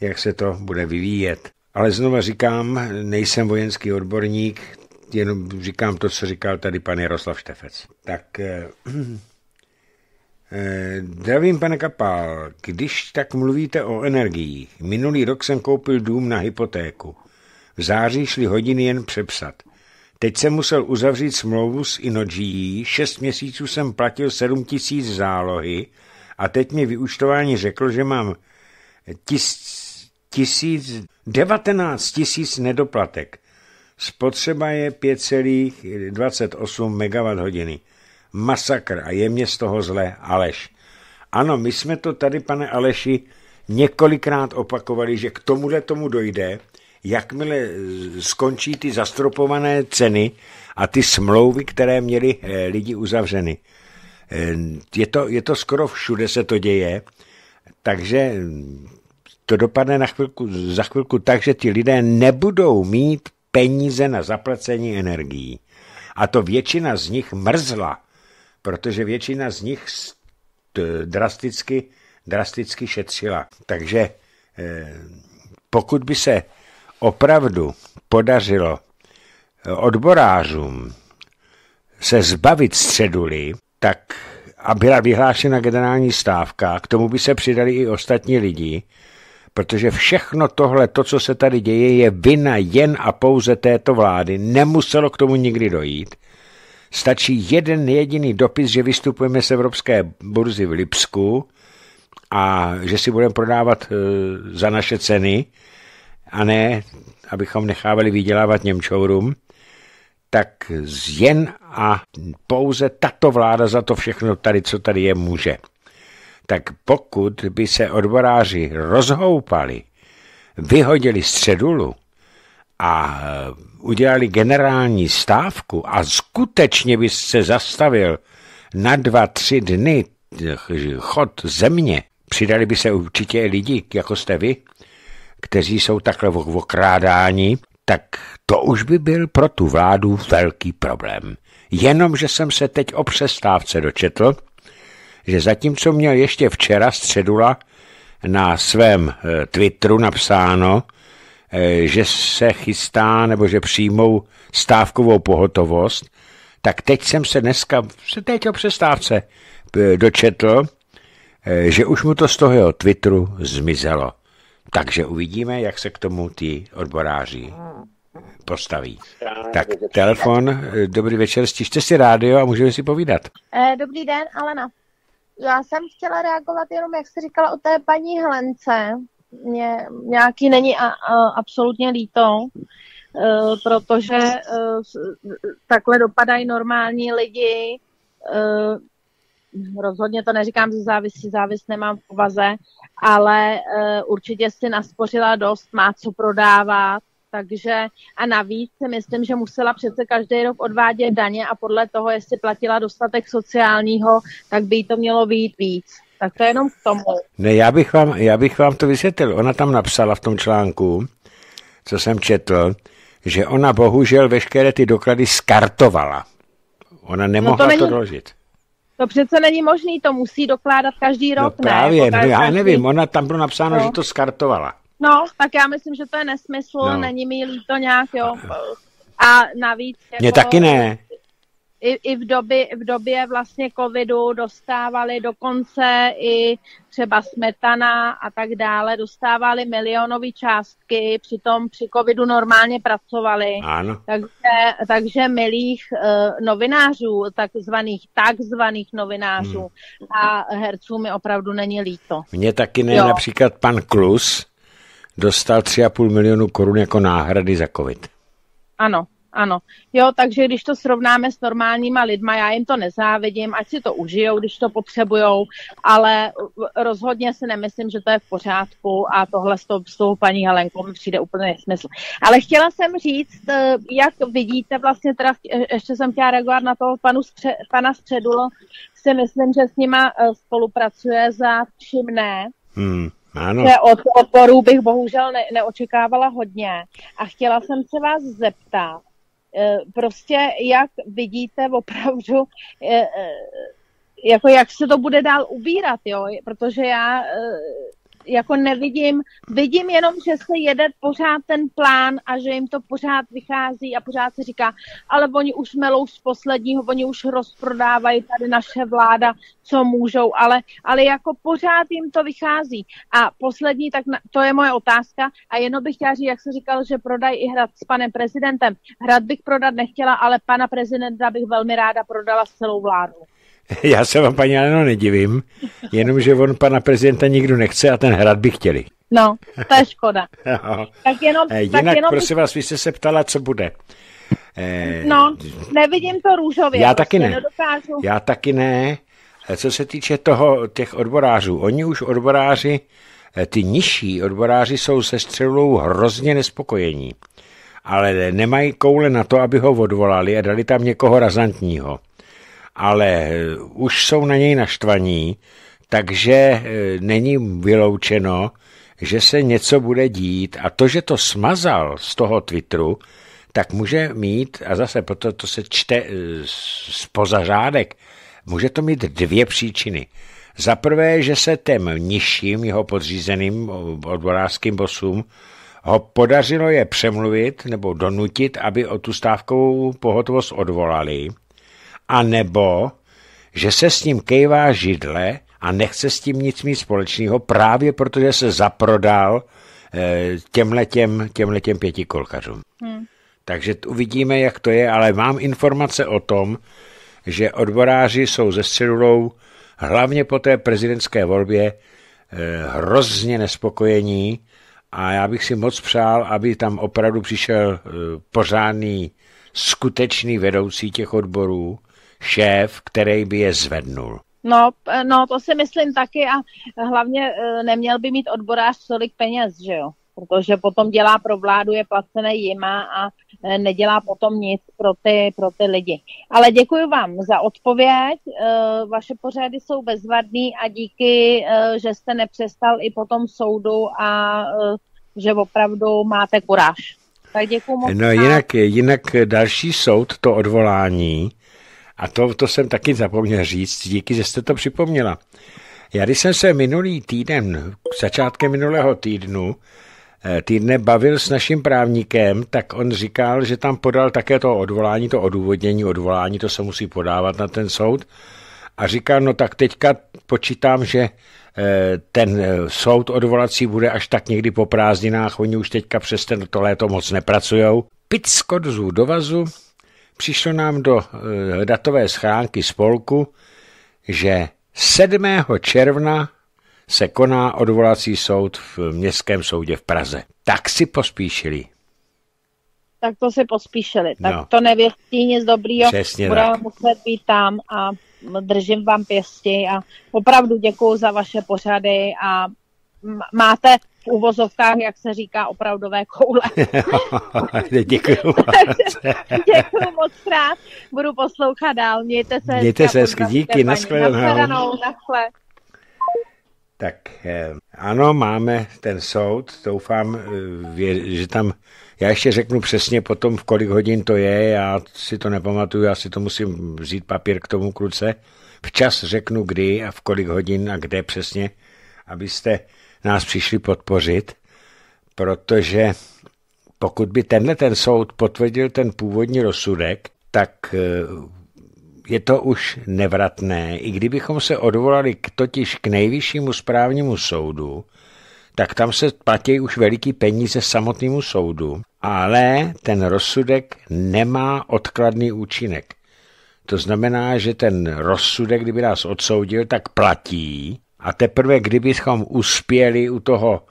jak se to bude vyvíjet. Ale znova říkám, nejsem vojenský odborník, jenom říkám to, co říkal tady pan Jaroslav Štefec. Tak eh, eh, eh zdravím, pane Kapál. Když tak mluvíte o energiích, minulý rok jsem koupil dům na hypotéku. V září šly hodiny jen přepsat. Teď jsem musel uzavřít smlouvu s Inogií, šest měsíců jsem platil sedm tisíc zálohy a teď mi vyučtování řekl, že mám tis, tisíc, devatenáct tisíc nedoplatek. Spotřeba je 5,28 MWh. Masakr a je mě z toho zle, Aleš. Ano, my jsme to tady, pane Aleši, několikrát opakovali, že k tomuhle tomu dojde, jakmile skončí ty zastropované ceny a ty smlouvy, které měli eh, lidi uzavřeny. Eh, je to, je to skoro všude se to děje, takže mm, to dopadne na chvilku, za chvilku tak, že ti lidé nebudou mít peníze na zaplacení energií. A to většina z nich mrzla, protože většina z nich drasticky, drasticky šetřila. Takže eh, pokud by se opravdu podařilo eh, odborářům se zbavit středuly, tak a byla vyhlášena generální stávka, k tomu by se přidali i ostatní lidi, protože všechno tohle, to, co se tady děje, je vina jen a pouze této vlády. Nemuselo k tomu nikdy dojít. Stačí jeden jediný dopis, že vystupujeme z Evropské burzy v Lipsku a že si budeme prodávat e, za naše ceny a ne, abychom nechávali vydělávat Němčourům, tak jen a pouze tato vláda za to všechno tady, co tady je, může tak pokud by se odboráři rozhoupali, vyhodili středulu a eh, udělali generální stávku a skutečně by se zastavil na dva, tři dny eh, chod země, přidali by se určitě lidi, jako jste vy, kteří jsou takhle okrádáni, tak to už by byl pro tu vládu velký problém. Jenomže jsem se teď o přestávce dočetl, že zatímco měl ještě včera středula na svém eh, Twitteru napsáno, eh, že se chystá nebo že přijmou stávkovou pohotovost, tak teď jsem se dneska, se teď o přestávce eh, dočetl, že už mu to z toho jeho Twitteru zmizelo. Takže uvidíme, jak se k tomu ty odboráři postaví. Tak telefon, dobrý večer, stište si rádio a můžeme si povídat. Dobrý den, Alena já jsem chtěla reagovat jenom, jak jsi říkala o té paní Helence. Mě nějaký není a, a, absolutně líto, e, protože uh, takhle dopadají normální lidi. E, rozhodně to neříkám, že závisí, závis nemám v povaze, ale určitě si naspořila dost, má co prodávat takže a navíc si myslím, že musela přece každý rok odvádět daně a podle toho, jestli platila dostatek sociálního, tak by jí to mělo být víc. Tak to je jenom k tomu. Ne, já bych, vám, já bych vám to vysvětlil. Ona tam napsala v tom článku, co jsem četl, že ona bohužel veškeré ty doklady skartovala. Ona nemohla no to, není, to doložit. To přece není možný, to musí dokládat každý no rok, no právě, ne? no já nevím, ona tam bylo napsáno, no. že to skartovala. No, tak já myslím, že to je nesmysl, no. není mi líto nějak, jo. A navíc... Jako, Mě taky ne. I, i v, době v době vlastně covidu dostávali dokonce i třeba smetana a tak dále, dostávali milionové částky, přitom při covidu normálně pracovali. Ano. Takže, takže milých uh, novinářů, takzvaných takzvaných novinářů hmm. a herců mi opravdu není líto. Mně taky ne, jo. například pan Klus, dostal 3,5 milionu korun jako náhrady za covid. Ano, ano. Jo, takže když to srovnáme s normálníma lidma, já jim to nezávidím, ať si to užijou, když to potřebujou, ale rozhodně si nemyslím, že to je v pořádku a tohle s tou, s tou paní Helenkou mi přijde úplně nesmysl. Ale chtěla jsem říct, eh, jak vidíte vlastně, teda eh, ještě jsem chtěla reagovat na toho panu stře, pana Středulo, si myslím, že s nima eh, spolupracuje za všimné, Hmm. Ano. Od odporů bych bohužel ne, neočekávala hodně. A chtěla jsem se vás zeptat, eh, prostě jak vidíte opravdu, eh, eh, jako jak se to bude dál ubírat, jo? protože já jako nevidím, vidím jenom, že se jede pořád ten plán a že jim to pořád vychází a pořád se říká, ale oni už melou z posledního, oni už rozprodávají tady naše vláda, co můžou, ale, ale jako pořád jim to vychází. A poslední, tak na, to je moje otázka a jenom bych chtěla říct, jak se říkal, že prodají i hrad s panem prezidentem. Hrad bych prodat nechtěla, ale pana prezidenta bych velmi ráda prodala s celou vládou. Já se vám, paní Aleno, nedivím, jenomže on pana prezidenta nikdo nechce a ten hrad by chtěli. No, to je škoda. no. tak jenom, eh, Jinak, tak jenom... prosím vás, vy jste se ptala, co bude. Eh, no, nevidím to růžově. Já prostě taky ne. Nedokážu. Já taky ne. Eh, co se týče toho, těch odborářů, oni už odboráři, eh, ty nižší odboráři jsou se střelou hrozně nespokojení, ale nemají koule na to, aby ho odvolali a dali tam někoho razantního ale eh, už jsou na něj naštvaní, takže eh, není vyloučeno, že se něco bude dít a to, že to smazal z toho Twitteru, tak může mít, a zase proto to se čte eh, z pozařádek, může to mít dvě příčiny. Za prvé, že se těm nižším jeho podřízeným odborářským bosům ho podařilo je přemluvit nebo donutit, aby o tu stávkovou pohotovost odvolali – a nebo, že se s ním kejvá židle a nechce s tím nic mít společného právě protože se zaprodal eh, těmhletěm, těm pěti kolkařům. Hmm. Takže uvidíme, jak to je, ale mám informace o tom, že odboráři jsou ze středulou hlavně po té prezidentské volbě eh, hrozně nespokojení a já bych si moc přál, aby tam opravdu přišel eh, pořádný, skutečný vedoucí těch odborů, šéf, který by je zvednul. No, no, to si myslím taky a hlavně e, neměl by mít odborář tolik peněz, že jo? Protože potom dělá pro vládu, je placené jima a e, nedělá potom nic pro ty, pro ty lidi. Ale děkuji vám za odpověď. E, vaše pořady jsou bezvadný a díky, že jste nepřestal i po tom soudu a že opravdu máte kuráž. Tak děkuji moc. No jinak, jinak další soud, to odvolání, a to, to jsem taky zapomněl říct, díky, že jste to připomněla. Já když jsem se minulý týden, začátkem minulého týdnu, eh, týdne bavil s naším právníkem, tak on říkal, že tam podal také to odvolání, to odůvodnění, odvolání, to se musí podávat na ten soud. A říkal, no tak teďka počítám, že eh, ten eh, soud odvolací bude až tak někdy po prázdninách, oni už teďka přes to léto moc nepracujou. Picko do dovazu, přišlo nám do eh, datové schránky spolku, že 7. června se koná odvolací soud v Městském soudě v Praze. Tak si pospíšili. Tak to si pospíšili. Tak no. to nevěstí nic dobrýho. Přesně Budeme tak. muset být tam a držím vám pěsti a opravdu děkuji za vaše pořady a máte uvozovkách, jak se říká, opravdové koule. Děkuju. Děkuju moc krát, budu poslouchat dál. Mějte se. Mějte se hezky, díky, nashledanou. Tak eh, ano, máme ten soud, doufám, eh, že tam, já ještě řeknu přesně potom, v kolik hodin to je, já si to nepamatuju, já si to musím vzít papír k tomu kruce. včas řeknu kdy a v kolik hodin a kde přesně, abyste nás přišli podpořit, protože pokud by tenhle ten soud potvrdil ten původní rozsudek, tak eh, je to už nevratné. I kdybychom se odvolali k, totiž k nejvyššímu správnímu soudu, tak tam se platí už veliký peníze samotnému soudu, ale ten rozsudek nemá odkladný účinek. To znamená, že ten rozsudek, kdyby nás odsoudil, tak platí a teprve kdybychom uspěli u toho,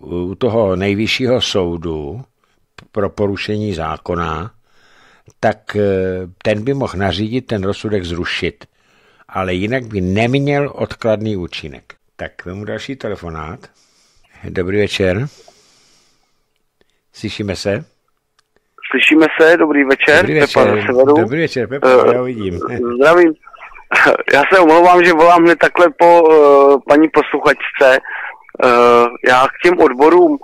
u toho nejvyššího soudu pro porušení zákona, tak eh, ten by mohl nařídit ten rozsudek zrušit, ale jinak by neměl odkladný účinek. Tak vemu další telefonát. Dobrý večer. Slyšíme se? Slyšíme se, dobrý večer, dobrý večer. Pepa Dobrý večer, Pepa, uh, eh, já vidím. Eh, zdravím, já se omlouvám, že volám hned takhle po uh, paní posluchačce. Uh, já k těm odborům,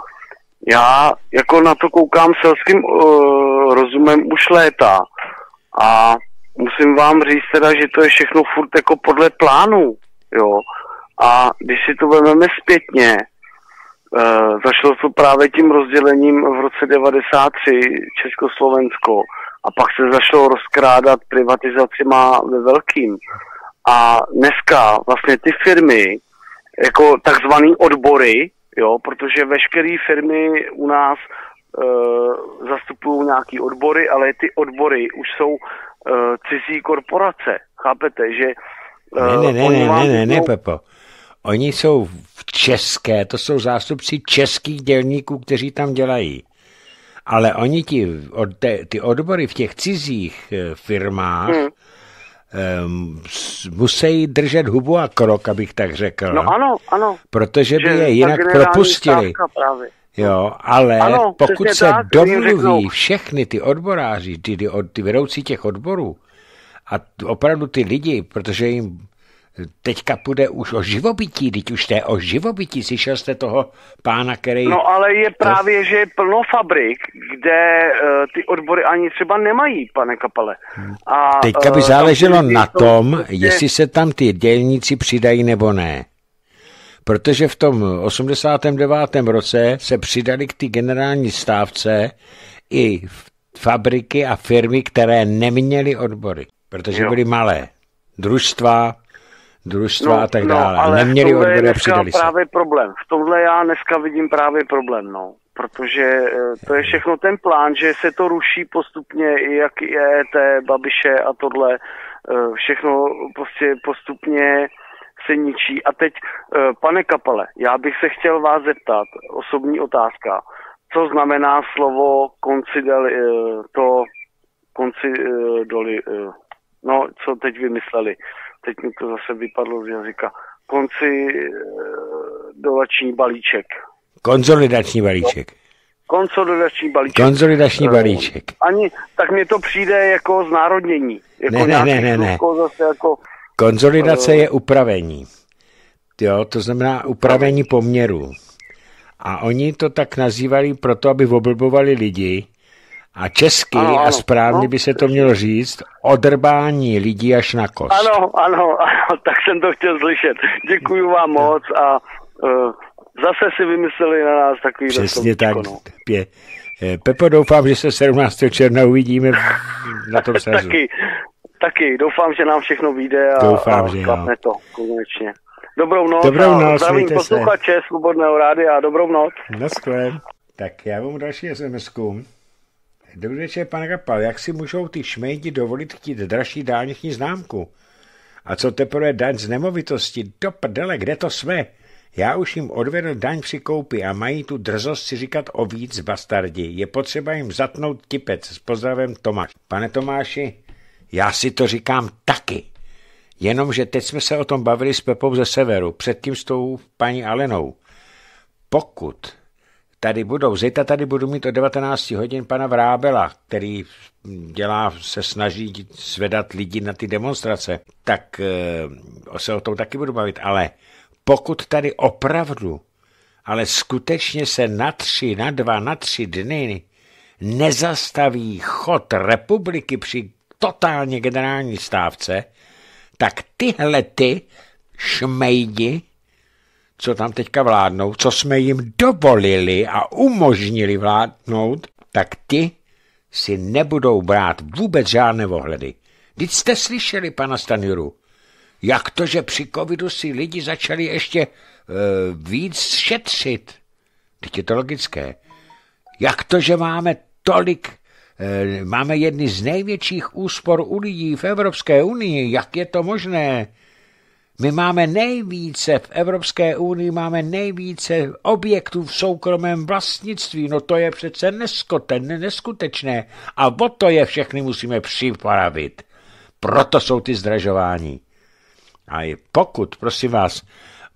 já jako na to koukám selským uh, rozumem už léta a musím vám říct teda, že to je všechno furt jako podle plánu, jo. A když si to vezmeme zpětně, uh, zašlo to právě tím rozdělením v roce 93 Československo, a pak se začalo rozkrádat privatizacima ve velkým. A dneska vlastně ty firmy, jako takzvaný odbory, jo, protože veškeré firmy u nás e, zastupují nějaký odbory, ale ty odbory už jsou e, cizí korporace. Chápete, že... E, ne, ne, ne, ne, ne, ne, ne, Pepo. Oni jsou v české, to jsou zástupci českých dělníků, kteří tam dělají ale oni ti, od, ty odbory v těch cizích eh, firmách hmm. Um, musí držet hubu a krok, abych tak řekl. No ano, ano. Protože by je jinak propustili. Jo, ale ano, pokud se tak, domluví všechny ty odboráři, ty, ty, ty vedoucí těch odborů a opravdu ty lidi, protože jim teďka půjde už o živobytí, teď už jste o živobytí, slyšel jste toho pána, který... No ale je eh? právě, že je plno fabrik, kde uh, ty odbory ani třeba nemají, pane Kapale. A, teďka eh, by záleželo uh, na tom, je... jestli se tam ty dělníci přidají nebo ne. Protože v tom 89. roce se přidali k ty generální stávce i fabriky a firmy, které neměly odbory, protože jo. byly malé. Družstva, družstva no, a tak no, dále. No, ale Neměli odbory a přidali se. právě problém. V tomhle já dneska vidím právě problém, no. Protože eh, to je všechno ten plán, že se to ruší postupně, jak je té Babiše a tohle. Eh, všechno prostě postupně se ničí. A teď, eh, pane Kapale, já bych se chtěl vás zeptat, osobní otázka, co znamená slovo koncidel, to konci, doli, no, co teď vymysleli teď mi to zase vypadlo z jazyka, konsolidační eh, balíček. Konsolidační balíček. Konsolidační balíček. Konsolidační eh, balíček. Ani, tak mně to přijde jako znárodnění. Jako ne, ne, ne, ne. Zase jako, Konsolidace uh, eh, je upravení. Jo, to znamená upravení poměrů. A oni to tak nazývali proto, aby oblbovali lidi, a česky ano, ano. a správně no. by se to mělo říct, odrbání lidí až na kost. Ano, ano, ano tak jsem to chtěl slyšet. Děkuji vám no. moc a uh, zase si vymysleli na nás takový Přesně tak. No. Pě, eh, Pepo, doufám, že se 17. června uvidíme na tom sazu. taky, taky, doufám, že nám všechno vyjde a, doufám, a že klapne to konečně. Dobrou noc. Dobrou noc, a zdravím posluchače se. Svobodného rádia a dobrou noc. Naschle. Tak já vám další sms -ku. Dobrý večer, pane kapal. Jak si můžou ty šmejdi dovolit chtít dražší dálniční známku? A co teprve daň z nemovitosti? Do prdele, kde to jsme? Já už jim odvedl daň při koupi a mají tu drzost si říkat o víc, bastardi. Je potřeba jim zatnout tipec. S pozdravem Tomáš. Pane Tomáši, já si to říkám taky. Jenomže teď jsme se o tom bavili s Pepou ze severu, předtím s tou paní Alenou. Pokud tady budou. Zítra tady budu mít o 19 hodin pana Vrábela, který mm, dělá, se snaží zvedat lidi na ty demonstrace. Tak eh, se o tom taky budu bavit, ale pokud tady opravdu, ale skutečně se na tři, na dva, na tři dny nezastaví chod republiky při totálně generální stávce, tak tyhle ty šmejdi co tam teďka vládnou, co jsme jim dovolili a umožnili vládnout, tak ty si nebudou brát vůbec žádné ohledy. Vždyť jste slyšeli pana Stanjuru. Jak to, že při covidu si lidi začali ještě e, víc šetřit? Teď je to logické. Jak to, že máme tolik, e, máme jedny z největších úspor u lidí v Evropské unii? Jak je to možné? My máme nejvíce v Evropské unii, máme nejvíce objektů v soukromém vlastnictví. No to je přece neskotené, neskutečné. A o to je všechny musíme připravit. Proto jsou ty zdražování. A pokud, prosím vás,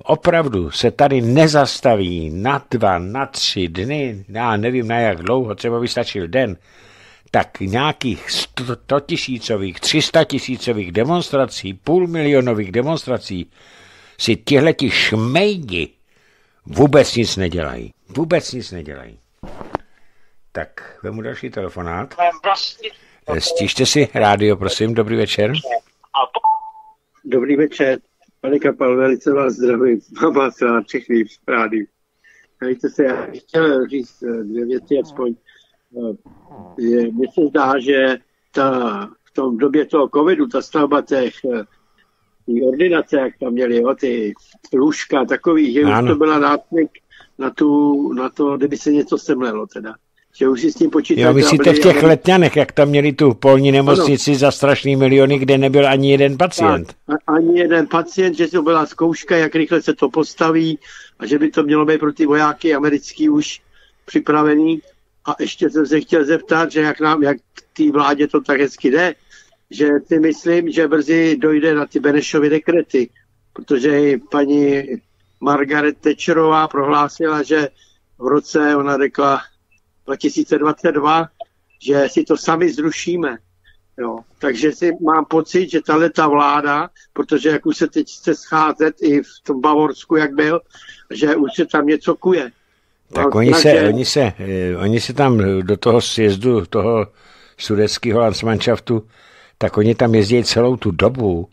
opravdu se tady nezastaví na dva, na tři dny, já nevím na jak dlouho, třeba by stačil den, tak nějakých 100 tisícových, 300 tisícových demonstrací, půl milionových demonstrací si tihleti šmejdi vůbec nic nedělají. Vůbec nic nedělají. Tak, vemu další telefonát. Stište si rádio, prosím. Dobrý večer. Dobrý večer. Pane Kapal, velice vás zdravím. Mám vás rád všechny v rádiu. Víte se, já chtěl říct eh, dvě věci aspoň. Eh, mně se zdá, že ta, v tom době toho covidu, ta stavba těch eh, tý ordinace, jak tam měli, jo, ty lůžka takový, že ano. už to byla nátnik na, tu, na to, kdyby se něco semlelo teda. Že už si s tím počítali. Jo, myslíte v těch aby... letňanech, jak tam měli tu polní nemocnici ano. za strašný miliony, kde nebyl ani jeden pacient. A, ani jeden pacient, že to byla zkouška, jak rychle se to postaví a že by to mělo být pro ty vojáky americký už připravený. A ještě jsem se chtěl zeptat, že jak nám, jak té vládě to tak hezky jde, že si myslím, že brzy dojde na ty Benešovy dekrety, protože i paní Margaret Tečerová prohlásila, že v roce, ona řekla 2022, že si to sami zrušíme. Jo. Takže si mám pocit, že tahle ta vláda, protože jak už se teď chce scházet i v tom Bavorsku, jak byl, že už se tam něco kuje. Tak no, oni, se, oni, se, eh, oni se tam do toho sjezdu, toho sudeckého Landsmannschaftu, tak oni tam jezdí celou tu dobu.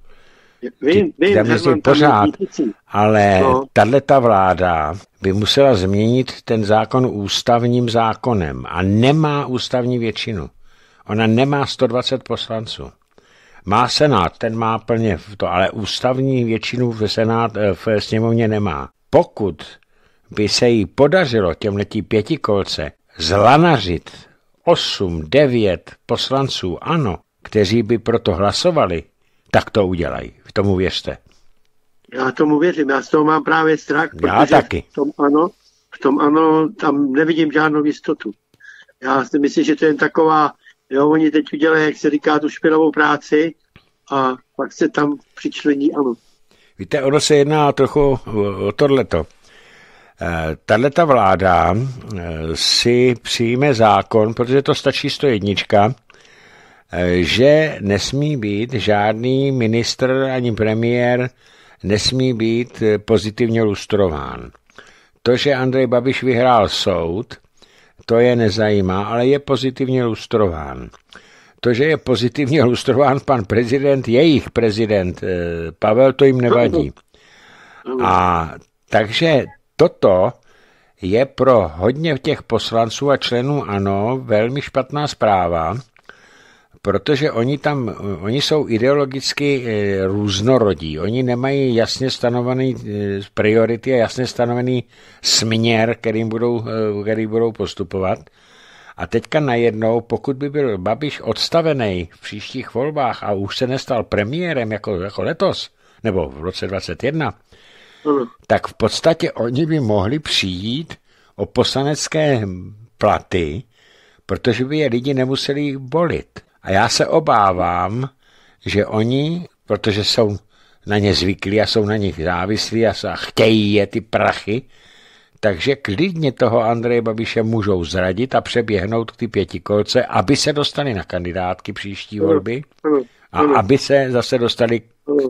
Vím, vím, tam jezdí pořád, tam ale no. tahle ta vláda by musela změnit ten zákon ústavním zákonem a nemá ústavní většinu. Ona nemá 120 poslanců. Má senát, ten má plně to, ale ústavní většinu v, senát, eh, v sněmovně nemá. Pokud by se jí podařilo těmhletí pětikolce zlanařit 8, 9 poslanců ANO, kteří by proto hlasovali, tak to udělají. V tomu věřte. Já tomu věřím, já z toho mám právě strach, protože já taky. v tom ano, v tom ano, tam nevidím žádnou jistotu. Já si myslím, že to je taková, jo, oni teď udělají, jak se říká, tu špinavou práci a pak se tam přičlení ano. Víte, ono se jedná trochu o tohleto. Eh, Tahle ta vláda eh, si přijme zákon, protože to stačí 101, eh, že nesmí být žádný ministr ani premiér nesmí být pozitivně lustrován. To, že Andrej Babiš vyhrál soud, to je nezajímá, ale je pozitivně lustrován. To, že je pozitivně lustrován pan prezident, jejich prezident Pavel, to jim nevadí. A takže Toto je pro hodně těch poslanců a členů ANO velmi špatná zpráva, protože oni tam, oni jsou ideologicky e, různorodí. Oni nemají jasně stanovený e, priority a jasně stanovený směr, kterým budou, e, který budou postupovat. A teďka najednou, pokud by byl Babiš odstavený v příštích volbách a už se nestal premiérem jako, jako letos, nebo v roce 2021, tak v podstatě oni by mohli přijít o poslanecké platy, protože by je lidi nemuseli volit. A já se obávám, že oni, protože jsou na ně zvyklí a jsou na nich závislí a, chtějí je ty prachy, takže klidně toho Andreje Babiše můžou zradit a přeběhnout k ty pětikolce, aby se dostali na kandidátky příští volby a aby se zase dostali k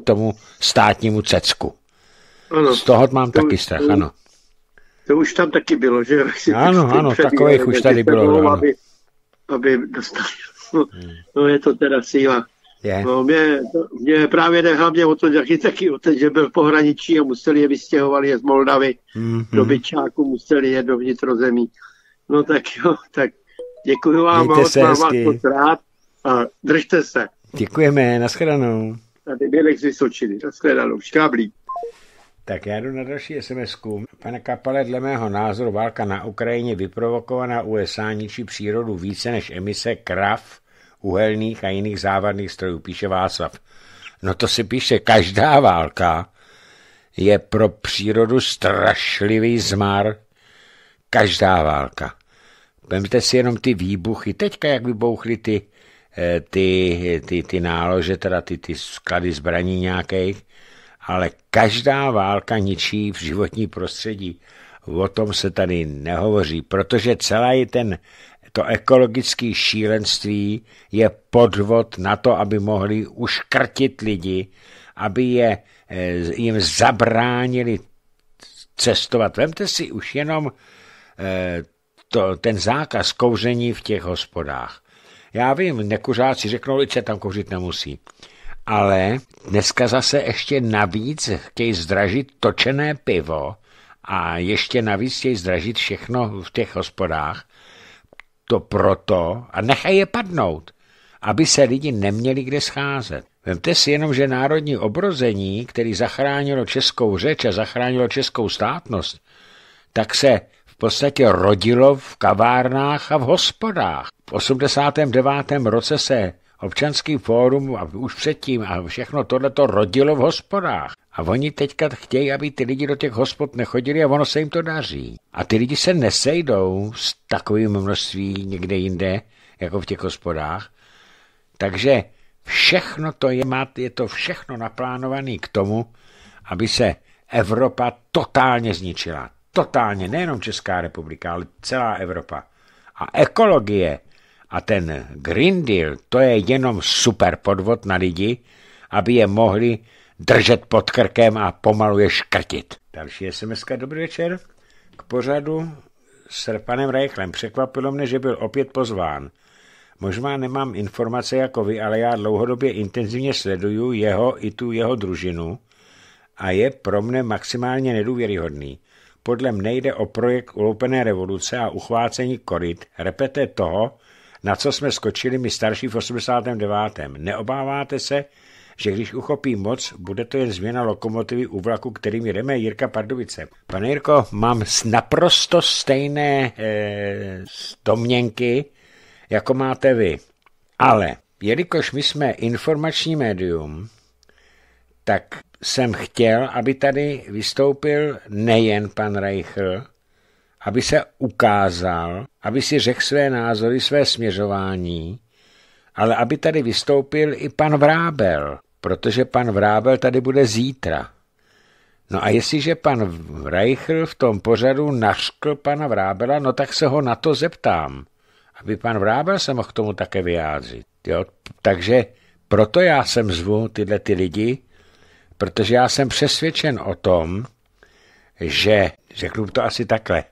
tomu státnímu cecku. Ano. Z toho mám to, taky strach, to, ano. To už tam taky bylo, že? Ano, prostě ano, takových už tady bylo. bylo aby, aby dostali. No, hmm. No, je to teda síla. Je. No, mě, mě právě jde hlavně o to, jaký taky o ten, že byl v pohraničí a museli je vystěhovali je z Moldavy mm-hmm. do Byčáku, museli je do vnitrozemí. No tak jo, tak děkuji vám, Mějte se mám hezky. vás moc rád a držte se. Děkujeme, nashledanou. Tady Bělek z Vysočiny, nashledanou, škáblík. Tak já jdu na další sms -ku. Pane Kapale, dle mého názoru válka na Ukrajině vyprovokovaná USA ničí přírodu více než emise krav, uhelných a jiných závadných strojů, píše Václav. No to si píše, každá válka je pro přírodu strašlivý zmar. Každá válka. Vemte si jenom ty výbuchy. Teďka, jak vybouchly ty, eh, ty, ty, ty nálože, teda ty, ty sklady zbraní nějakých, ale každá válka ničí v životní prostředí. O tom se tady nehovoří, protože je ten, to ekologické šílenství je podvod na to, aby mohli uškrtit lidi, aby je, eh, jim zabránili cestovat. Vemte si už jenom eh, to, ten zákaz kouření v těch hospodách. Já vím, nekuřáci řeknou, že tam kouřit nemusí ale dneska zase ještě navíc chtějí zdražit točené pivo a ještě navíc chtějí zdražit všechno v těch hospodách. To proto, a nechají je padnout, aby se lidi neměli kde scházet. Vemte si jenom, že národní obrození, který zachránilo českou řeč a zachránilo českou státnost, tak se v podstatě rodilo v kavárnách a v hospodách. V 89. roce se občanský fórum a už předtím a všechno tohle to rodilo v hospodách. A oni teďka chtějí, aby ty lidi do těch hospod nechodili a ono se jim to daří. A ty lidi se nesejdou s takovým množství někde jinde, jako v těch hospodách. Takže všechno to je, je to všechno naplánované k tomu, aby se Evropa totálně zničila. Totálně, nejenom Česká republika, ale celá Evropa. A ekologie a ten Green Deal, to je jenom super podvod na lidi, aby je mohli držet pod krkem a pomalu je škrtit. Další sms dobrý večer. K pořadu s panem Reichlem překvapilo mne, že byl opět pozván. Možná nemám informace jako vy, ale já dlouhodobě intenzivně sleduju jeho i tu jeho družinu a je pro mne maximálně nedůvěryhodný. Podle mne jde o projekt uloupené revoluce a uchvácení koryt, repete toho, na co jsme skočili my starší v 89. Neobáváte se, že když uchopí moc, bude to jen změna lokomotivy u vlaku, kterým jdeme Jirka Pardovice. Pane Jirko, mám naprosto stejné eh, domněnky, jako máte vy. Ale jelikož my jsme informační médium, tak jsem chtěl, aby tady vystoupil nejen pan Reichl, aby se ukázal, aby si řekl své názory, své směřování, ale aby tady vystoupil i pan Vrábel, protože pan Vrábel tady bude zítra. No a jestliže pan Reichl v tom pořadu naškl pana Vrábela, no tak se ho na to zeptám, aby pan Vrábel se mohl k tomu také vyjádřit. Jo? Takže proto já jsem zvu tyhle ty lidi, protože já jsem přesvědčen o tom, že, řeknu to asi takhle,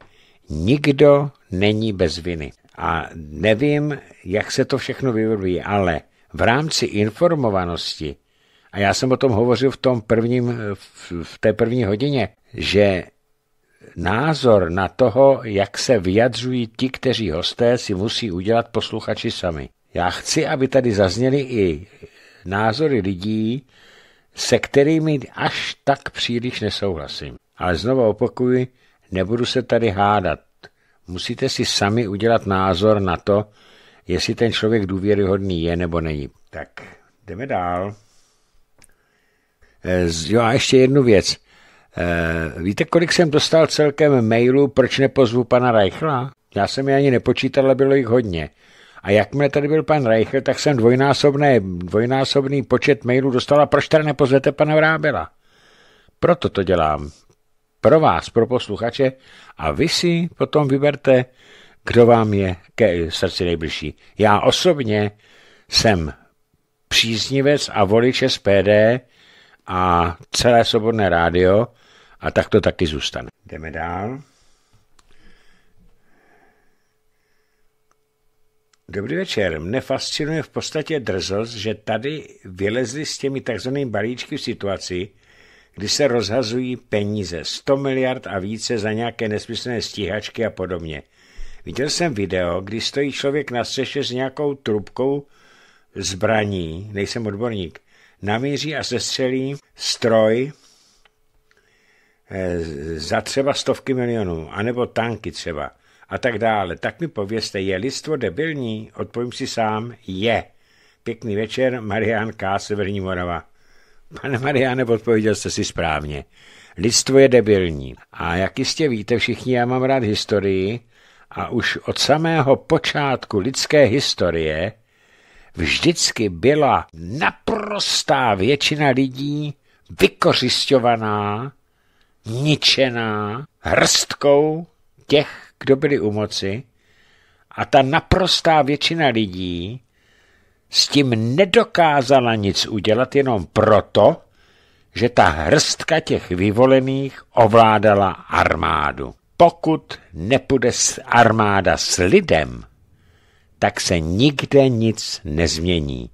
nikdo není bez viny. A nevím, jak se to všechno vyvíjí, ale v rámci informovanosti, a já jsem o tom hovořil v, tom prvním, v té první hodině, že názor na toho, jak se vyjadřují ti, kteří hosté, si musí udělat posluchači sami. Já chci, aby tady zazněly i názory lidí, se kterými až tak příliš nesouhlasím. Ale znovu opakuji, Nebudu se tady hádat. Musíte si sami udělat názor na to, jestli ten člověk důvěryhodný je nebo není. Tak, jdeme dál. Eh, jo a ještě jednu věc. Eh, víte, kolik jsem dostal celkem mailů, proč nepozvu pana Reichla? Já jsem je ani nepočítal, ale bylo jich hodně. A jakmile tady byl pan Reichl, tak jsem dvojnásobné, dvojnásobný počet mailů dostala, proč tady nepozvete pana Vrábela. Proto to dělám pro vás, pro posluchače a vy si potom vyberte, kdo vám je ke srdci nejbližší. Já osobně jsem příznivec a volič SPD a celé Svobodné rádio a tak to taky zůstane. Jdeme dál. Dobrý večer. Mne fascinuje v podstatě drzost, že tady vylezli s těmi takzvanými balíčky v situaci, když se rozhazují peníze, 100 miliard a více za nějaké nesmyslné stíhačky a podobně. Viděl jsem video, kdy stojí člověk na střeše s nějakou trubkou zbraní, nejsem odborník, namíří a sestřelí stroj eh, za třeba stovky milionů, anebo tanky třeba a tak dále. Tak mi pověste, je lidstvo debilní? Odpovím si sám, je. Pěkný večer, Marian K. Severní Morava. Pane Mariane, odpověděl jste si správně. Lidstvo je debilní. A jak jistě víte všichni, já mám rád historii a už od samého počátku lidské historie vždycky byla naprostá většina lidí vykořišťovaná, ničená hrstkou těch, kdo byli u moci a ta naprostá většina lidí s tím nedokázala nic udělat jenom proto, že ta hrstka těch vyvolených ovládala armádu. Pokud nepůjde armáda s lidem, tak se nikde nic nezmění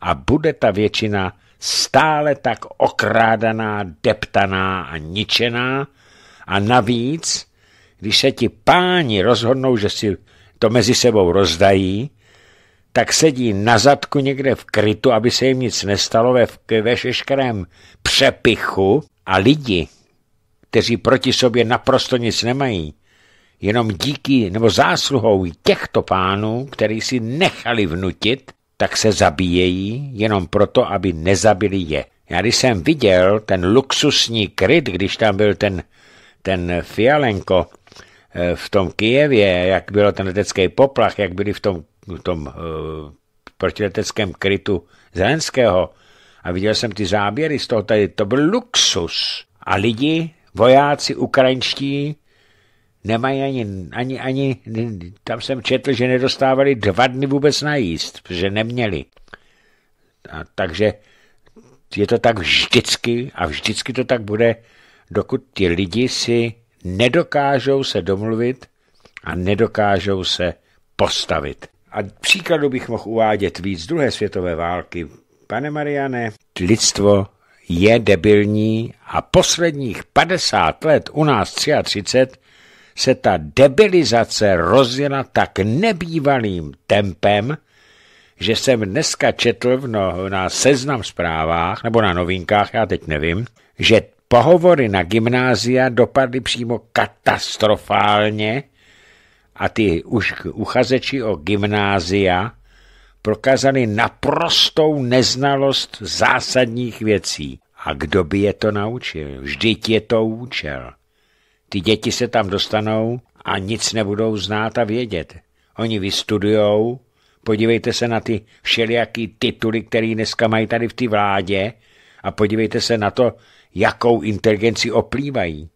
a bude ta většina stále tak okrádaná, deptaná a ničená a navíc, když se ti páni rozhodnou, že si to mezi sebou rozdají, tak sedí na zadku někde v krytu, aby se jim nic nestalo ve, ve šeškrém přepichu a lidi, kteří proti sobě naprosto nic nemají, jenom díky nebo zásluhou těchto pánů, který si nechali vnutit, tak se zabíjejí jenom proto, aby nezabili je. Já když jsem viděl ten luxusní kryt, když tam byl ten, ten Fialenko eh, v tom Kijevě, jak bylo ten letecký poplach, jak byli v tom v tom uh, protileteckém krytu Zelenského a viděl jsem ty záběry z toho tady, to byl luxus. A lidi, vojáci ukrajinští, nemají ani, ani, ani, tam jsem četl, že nedostávali dva dny vůbec najíst, protože neměli. A takže je to tak vždycky a vždycky to tak bude, dokud ti lidi si nedokážou se domluvit a nedokážou se postavit. A příkladu bych mohl uvádět víc druhé světové války. Pane Mariane, lidstvo je debilní a posledních 50 let u nás 33 se ta debilizace rozjela tak nebývalým tempem, že jsem dneska četl v no, na seznam zprávách nebo na novinkách, já teď nevím, že pohovory na gymnázia dopadly přímo katastrofálně, a ty už uchazeči o gymnázia prokázali naprostou neznalost zásadních věcí. A kdo by je to naučil? Vždyť je to účel. Ty děti se tam dostanou a nic nebudou znát a vědět. Oni vystudujou, podívejte se na ty všelijaký tituly, které dneska mají tady v té vládě a podívejte se na to, jakou inteligenci oplývají.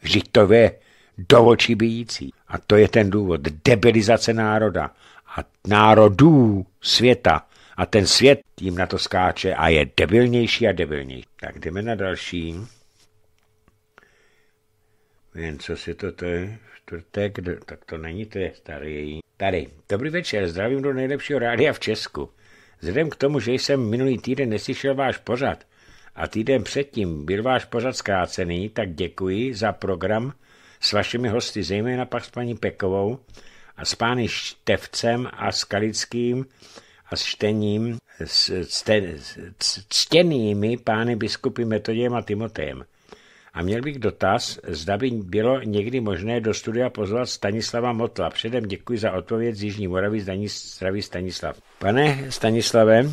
Vždyť to je do očí bijící. A to je ten důvod. Debilizace národa a národů světa. A ten svět jim na to skáče a je debilnější a debilnější. Tak jdeme na další. Jen co si to, to je čtvrtek, tak to není, to je starý. Tady. Dobrý večer, zdravím do nejlepšího rádia v Česku. Vzhledem k tomu, že jsem minulý týden neslyšel váš pořad a týden předtím byl váš pořad zkrácený, tak děkuji za program s vašimi hosty, zejména pak s paní Pekovou a s pány Števcem a Skalickým a s Štením, s, cte, s ctěnými pány biskupy Metodiem a Timotejem. A měl bych dotaz, zda by bylo někdy možné do studia pozvat Stanislava Motla. Předem děkuji za odpověď z Jižní Moravy, zdraví Stanislav. Pane Stanislave,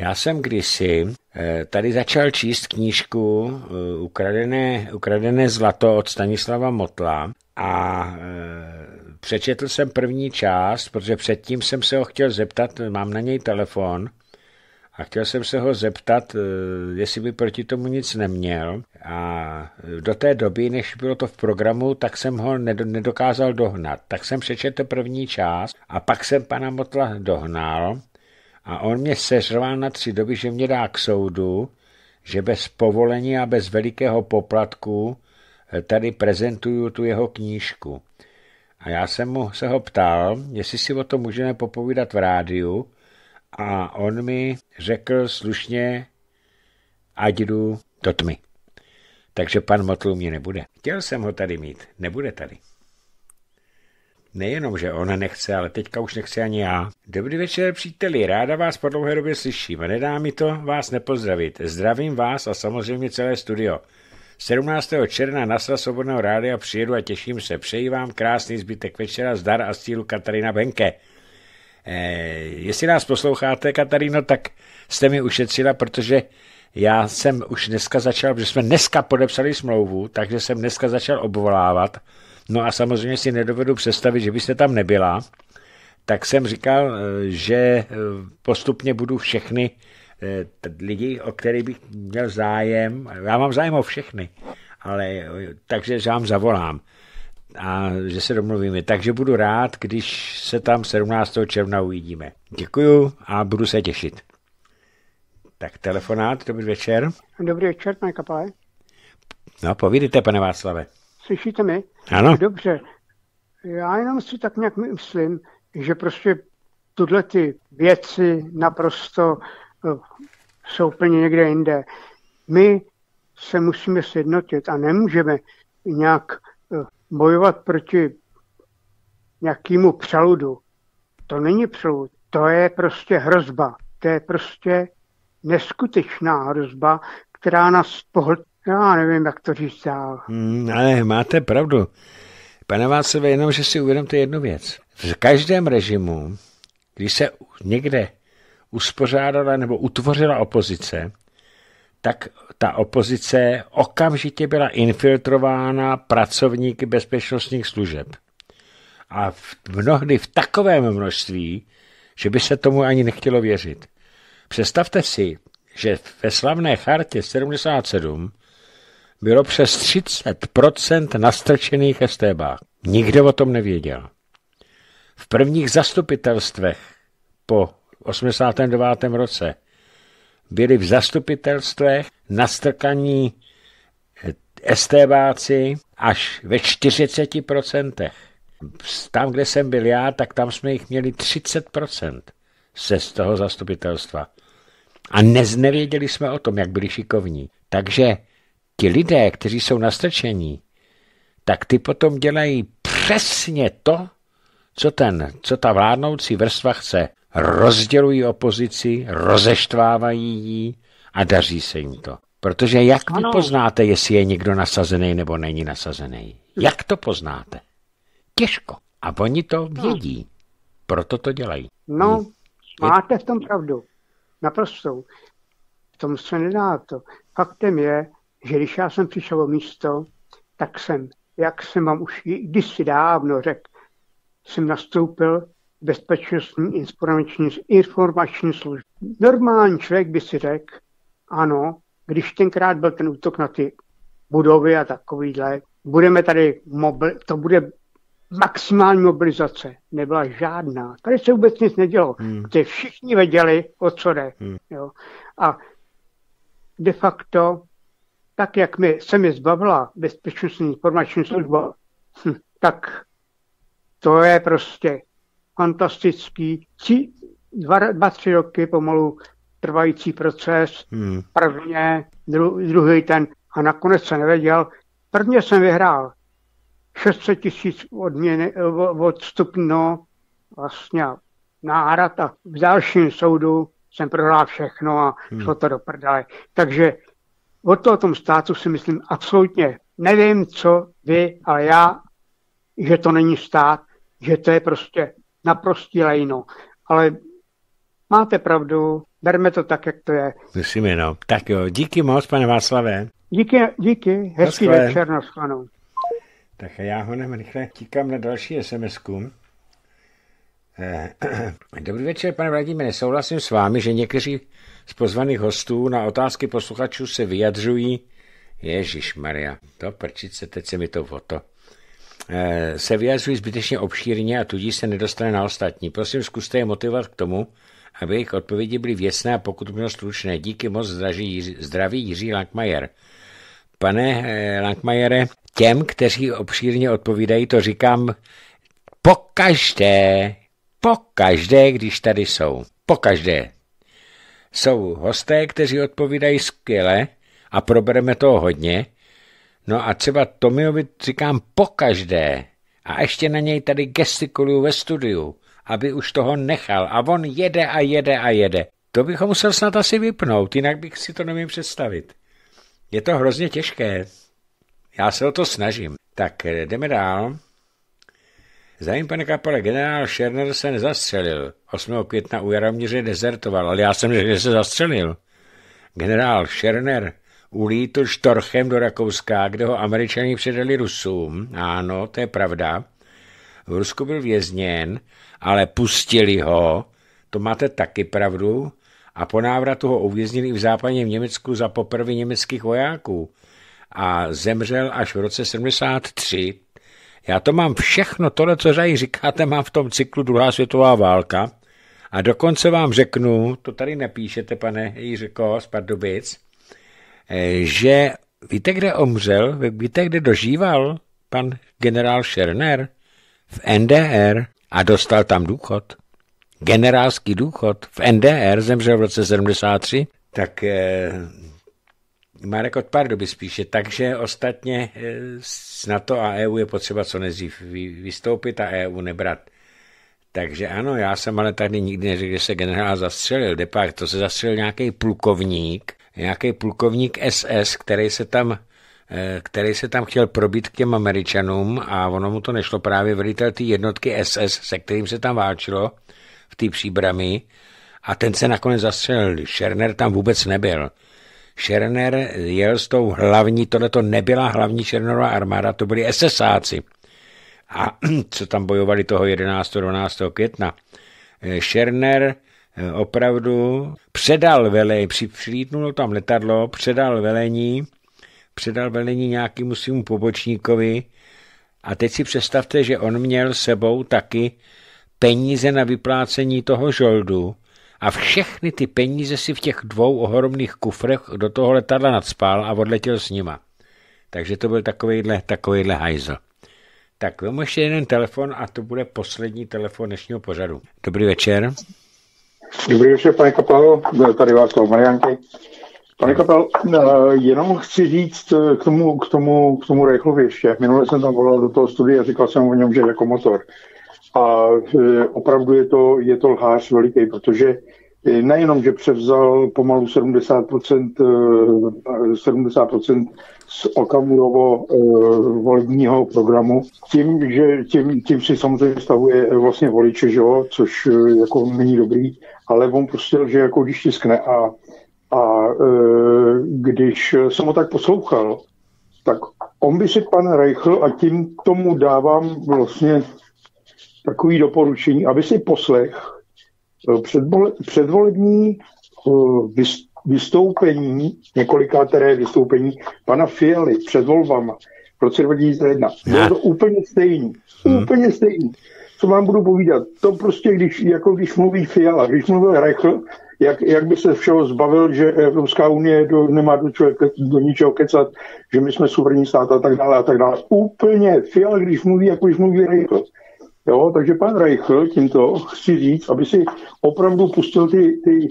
já jsem kdysi eh, tady začal číst knížku eh, Ukradené, Ukradené zlato od Stanislava Motla a eh, přečetl jsem první část, protože předtím jsem se ho chtěl zeptat, mám na něj telefon, a chtěl jsem se ho zeptat, jestli by proti tomu nic neměl. A do té doby, než bylo to v programu, tak jsem ho nedokázal dohnat. Tak jsem přečetl první část a pak jsem pana Motla dohnal a on mě seřval na tři doby, že mě dá k soudu, že bez povolení a bez velikého poplatku eh, tady prezentuju tu jeho knížku. A já jsem mu se ho ptal, jestli si o tom můžeme popovídat v rádiu a on mi řekl slušně, ať jdu do tmy. Takže pan Motl mě nebude. Chtěl jsem ho tady mít, nebude tady. Nejenom, že on nechce, ale teďka už nechce ani já. Dobrý večer, příteli, ráda vás po dlouhé době slyším. Nedá mi to vás nepozdravit. Zdravím vás a samozřejmě celé studio. 17. června na Svobodného rádia přijedu a těším se. Přeji vám krásný zbytek večera, zdar a stílu Katarina Benke. Eh, jestli nás posloucháte, Katarino, tak jste mi ušetřila, protože já jsem už dneska začal, protože jsme dneska podepsali smlouvu, takže jsem dneska začal obvolávat No a samozřejmě si nedovedu představit, že byste tam nebyla. Tak jsem říkal, eh, že eh, postupně budu všechny eh, lidi, o kterých bych měl zájem, já mám zájem o všechny, ale takže vám zavolám a že se domluvíme. Takže budu rád, když se tam 17. června uvidíme. Děkuju a budu se těšit. Tak telefonát, dobrý večer. Dobrý večer, pane Kapale. No, povídejte, pane Václave. Slyšíte mi? Ano. Dobře. Já jenom si tak nějak myslím, že prostě tuhle ty věci naprosto eh, jsou úplně někde jinde. My se musíme sjednotit a nemůžeme nějak eh, bojovat proti nějakému přeludu. To není přelud, to je prostě hrozba. To je prostě neskutečná hrozba, která nás pohl- No, já nevím, jak to říct dál. Hmm, ale máte pravdu. Pane Václavé, jenom, že si uvědomte jednu věc. V každém režimu, když se někde uspořádala nebo utvořila opozice, tak ta opozice okamžitě byla infiltrována pracovníky bezpečnostních služeb. A v, mnohdy v takovém množství, že by se tomu ani nechtělo věřit. Představte si, že ve slavné chartě 77 bylo přes 30% nastrčených STB. Nikdo o tom nevěděl. V prvních zastupitelstvech po 89. roce byli v zastupitelstvech nastrkaní eh, STBáci až ve 40%. Tam, kde jsem byl já, tak tam jsme jich měli 30% se z toho zastupitelstva. A nez, nevěděli jsme o tom, jak byli šikovní. Takže ti lidé, kteří jsou nastrčení, tak ty potom dělají přesně to, co, ten, co ta vládnoucí vrstva chce. Rozdělují opozici, rozeštvávají ji a daří se jim to. Protože jak vy ano. poznáte, jestli je někdo nasazený nebo není nasazený? Jak to poznáte? Těžko. A oni to no. vědí. Proto to dělají. No, je... Hm. máte v tom pravdu. Naprosto. V tom se nedá to. Faktem je, že když já jsem přišel o místo, tak jsem, jak jsem vám už kdysi dávno řekl, jsem nastoupil bezpečnostní informační, informační služby. Normální člověk by si řekl, ano, když tenkrát byl ten útok na ty budovy a takovýhle, budeme tady, mobil, to bude maximální mobilizace. Nebyla žádná. Tady se vůbec nic nedělo. Hmm. Ty všichni věděli, o co jde. Hmm. Jo. A de facto tak jak mi, se mi zbavila bezpečnostní informační služba, hm, tak to je prostě fantastický, tři, dva, dva, tři roky pomalu trvající proces, hmm. prvně, dru, druhý ten a nakonec se nevěděl. Prvně jsem vyhrál 600 tisíc odměny, eh, odstupno vlastně náhrad a v dalším soudu jsem prohrál všechno a hmm. šlo to do prdele. Takže o, to, o tom státu si myslím absolutně. Nevím, co vy, ale já, že to není stát, že to je prostě naprostý lejno. Ale máte pravdu, berme to tak, jak to je. Myslím, no. Tak jo, díky moc, pane Václavé. Díky, díky, hezký naschle. večer, naschledanou. Tak já honem rychle tíkám na další sms -ku. Eh, Dobrý večer, pane Vladimíre. Souhlasím s vámi, že někteří z pozvaných hostů na otázky posluchačů se vyjadřují Ježíš Maria, to prčice, teď se mi to voto. E, eh, se vyjadřují zbytečně obšírně a tudíž se nedostane na ostatní. Prosím, zkuste je motivovat k tomu, aby jejich odpovědi byly věcné a pokud bylo stručné. Díky moc zdraží, zdraví Jiří Lankmajer. Pane Langmajere, eh, Lankmajere, těm, kteří obšírně odpovídají, to říkám pokaždé, pokaždé, když tady jsou. Pokaždé. Jsou hosté, kteří odpovídají skvěle a probereme toho hodně. No a třeba Tomiovi říkám po každé a ještě na něj tady gestikuluju ve studiu, aby už toho nechal a on jede a jede a jede. To bychom musel snad asi vypnout, jinak bych si to nemím představit. Je to hrozně těžké. Já se o to snažím. Tak eh, jdeme dál pane kapele generál Scherner se nezastřelil. 8. května u Jaromíře dezertoval, ale já jsem řekl, že se zastřelil. Generál Scherner ulítl štorchem do Rakouska, kde ho američani předali Rusům. Ano, to je pravda. V Rusku byl vězněn, ale pustili ho. To máte taky pravdu. A po návratu ho uvěznili v západním Německu za poprvé německých vojáků. A zemřel až v roce 73 já to mám všechno, tohle, co tady říkáte, mám v tom cyklu druhá světová válka. A dokonce vám řeknu, to tady nepíšete, pane Jiřiko z Pardubic, eh, že víte, kde omřel, víte, kde dožíval pan generál Scherner v NDR a dostal tam důchod. Generálský důchod v NDR zemřel v roce 73. Tak eh, Marek od doby spíše, takže ostatně eh, s NATO a EU je potřeba co nejdřív vystoupit a EU nebrat. Takže ano, já jsem ale tady nikdy neřekl, že se generál zastřelil. Depak, to se zastřelil nějaký plukovník, nějaký plukovník SS, který se tam eh, který se tam chtěl probít k těm Američanům a ono mu to nešlo právě velitel té jednotky SS, se kterým se tam válčilo v té příbrami a ten se nakonec zastřelil. Scherner tam vůbec nebyl. Scherner jel s tou hlavní, tohle to nebyla hlavní Schernerová armáda, to byli SSáci. A co tam bojovali toho 11. 12. května. Eh, Scherner eh, opravdu předal velení, přilítnulo tam letadlo, předal velení, předal velení nějakému svým pobočníkovi a teď si představte, že on měl sebou taky peníze na vyplácení toho žoldu, a všechny ty peníze si v těch dvou ohromných kufrech do toho letadla nadspál a odletěl s nima. Takže to byl takovýhle, takovýhle hajzl. Tak vám ještě jeden telefon a to bude poslední telefon dnešního pořadu. Dobrý večer. Dobrý večer, pane Kapalo, tady vás to Marianky. Pane Kapel, eh, jenom chci říct eh, k tomu, k tomu, k tomu Rejchlovi ještě. Minule jsem tam volal do toho studia a říkal jsem o něm, že je jako motor. A e, opravdu je to, je to lhář veliký, protože e, nejenom, že převzal pomalu 70%, 70% e, z Okamurovo volebního programu, tím, že, tím, tím si samozřejmě stavuje vlastně voliče, že jo, což jako není dobrý, ale on prostě, že jako když tiskne a, a když jsem ho tak poslouchal, tak on by si pan Reichl a tím tomu dávám vlastně takové doporučení, aby si poslech eh, předvole, předvolební eh, vystoupení, několika které vystoupení pana Fialy před volbama v roce 2001. Bylo to úplně stejný. Hmm. Úplně stejný. Co vám budu povídat? To prostě, když, jako když mluví Fiala, když mluvil Rechl, jak, jak by se všeho zbavil, že Evropská unie do, nemá do, člověka, do ničeho kecat, že my jsme suverénní stát a tak dále a tak dále. Úplně Fiala, když mluví, jako když mluví Rechl. Jo, takže pan Reichl tímto chci říct, aby si opravdu pustil ty, ty,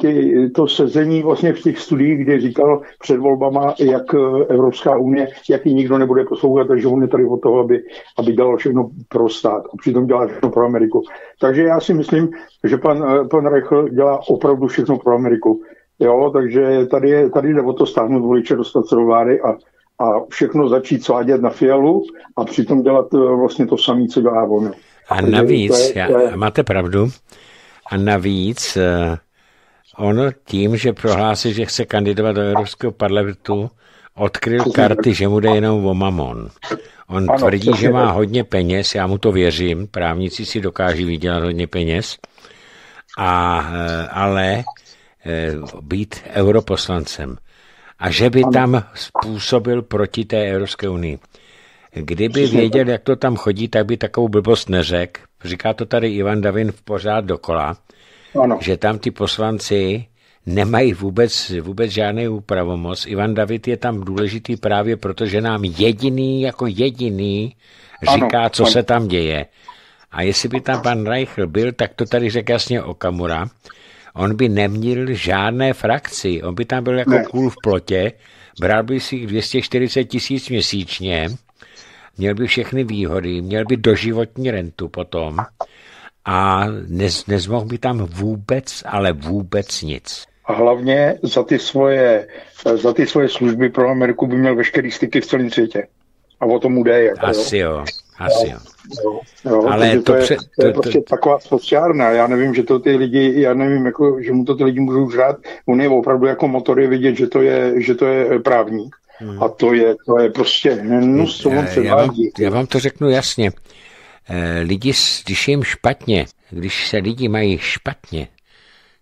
ty, to sezení vlastně v těch studiích, kde říkal před volbama, jak eh, Evropská unie, jak ji nikdo nebude poslouchat, takže on je tady od toho, aby, aby dělal všechno pro stát a přitom dělá všechno pro Ameriku. Takže já si myslím, že pan, eh, pan Reichl dělá opravdu všechno pro Ameriku. Jo, takže tady, je, tady jde o to stáhnout voliče, dostat se do vlády a a všechno začít svádět na fialu a přitom dělat eh, vlastně to samé, co dělá on. A navíc, to je, to je... Já, máte pravdu, a navíc eh, on tím, že prohlásil, že chce kandidovat do Evropského parlamentu, odkryl karty, že mu jde jenom o mamon. On ano, tvrdí, že má hodně peněz, já mu to věřím, právníci si dokáží vydělat hodně peněz, a, eh, ale být europoslancem a že by ano. tam způsobil proti té Evropské unii. Kdyby věděl, jak to tam chodí, tak by takovou blbost neřek. Říká to tady Ivan Davin v pořád dokola, ano. že tam ty poslanci nemají vůbec, vůbec žádný úpravomoc. Ivan David je tam důležitý právě proto, že nám jediný, jako jediný, říká, ano. co ano. se tam děje. A jestli by tam pan Reichl byl, tak to tady řekl jasně Okamura, on by neměl žádné frakci, on by tam byl jako ne. kůl v plotě, bral by si 240 tisíc měsíčně, měl by všechny výhody, měl by doživotní rentu potom a nez, nezmohl by tam vůbec, ale vůbec nic. A hlavně za ty svoje, za ty svoje služby pro Ameriku by měl veškerý styky v celém světě. A o tom jde. Jako, Asi jo. jo. Asi jo. jo, jo Ale to, to, je, pře- to, to je prostě to, taková sociárna. Já nevím, že to ty lidi, já nevím, jako, že mu to ty lidi můžou žrát. On je opravdu jako motory vidět, že to je, že to je eh, právník. Hmm. A to je, to je prostě, no, co on eh, já, vám, já vám to řeknu jasně. Eh, lidi, když jim špatně, když se lidi mají špatně,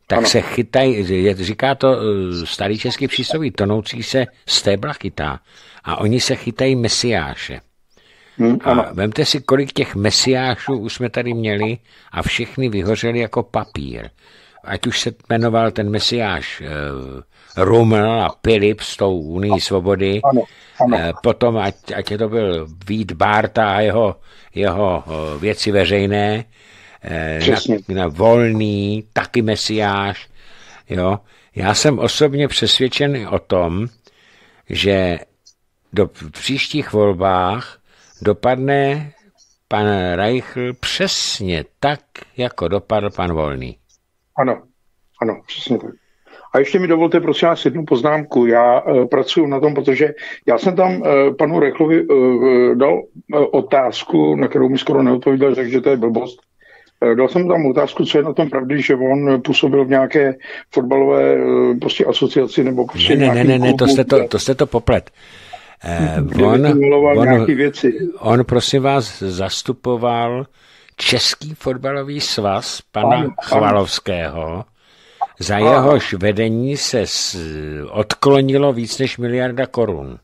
tak ano. se chytají, říká to starý český přísloví, tonoucí se stébla chytá. A oni se chytají mesiáše. Hmm, a vemte si, kolik těch mesiášů už jsme tady měli a všichni vyhořeli jako papír. Ať už se jmenoval ten mesiáš eh, Ruml a Pilip s tou Unii svobody, ano, ano. Eh, potom ať, ať to byl Vít Bárta a jeho, jeho eh, věci veřejné, eh, na, na Volný, taky mesiáš. Jo? Já jsem osobně přesvědčen o tom, že do příštích volbách dopadne pan Reichl přesně tak, jako dopadl pan Volný. Ano, ano, přesně tak. A ještě mi dovolte, prosím vás, jednu poznámku. Já uh, pracuji na tom, protože já jsem tam uh, panu Rechlovi uh, eh, dal uh, otázku, na kterou mi skoro neodpověděl, řekl, že to je blbost. Uh, dal jsem tam otázku, co je na tom pravdy, že on působil v nějaké fotbalové uh, prostě asociaci nebo prostě ne, ne, ne, ne, to jste to, to, jste to poplet. Eh, on, on, on, prosím vás, zastupoval Český fotbalový svaz pana pan, Chvalovského. Za jehož vedení se odklonilo víc než miliarda korun.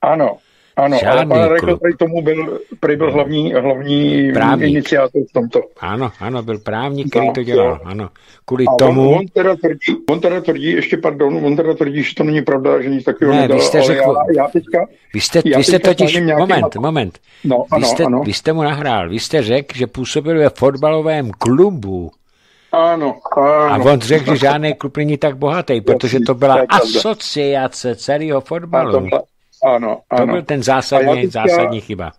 Ano, ano, Žádný ale pan klub. Rekl, tomu byl, prý byl hlavní, hlavní iniciátor v tomto. Ano, ano, byl právník, který no, to dělal. Jo. Ano. Kvůli a tomu... On, on, teda tvrdí, on teda tvrdí, ještě pardon, on teda tvrdí, že to není pravda, že nic takového ne, nedal, vy jste řekl, já, já teďka... Vy jste, já vy jste totiž... Moment, na... moment. No, ano, vy, jste, ano. vy jste mu nahrál, vy jste řekl, že působil ve fotbalovém klubu. Ano, ano. A on řekl, že žádný klub není tak bohatý, protože to byla asociace celého fotbalu ano, ano. To byl ten zásadní, zásadní chyba.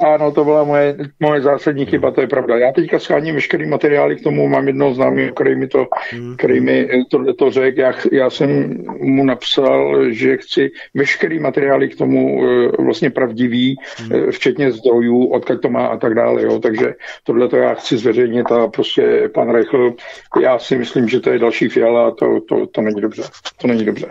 Ano, to byla moje, moje zásadní chyba, to je pravda. Já teďka scháním veškerý materiály k tomu, mám jednoho známého, který mi to, mhm. který mi to, to řekl. Já, já jsem mu napsal, že chci veškerý materiály k tomu eh, vlastně pravdivý, eh, mhm. včetně zdrojů, odkud to má a tak dále. Jo. Takže tohle to já chci zveřejnit a prostě pan Rechl, já si myslím, že to je další fiala a to, to, to není dobře. To není dobře.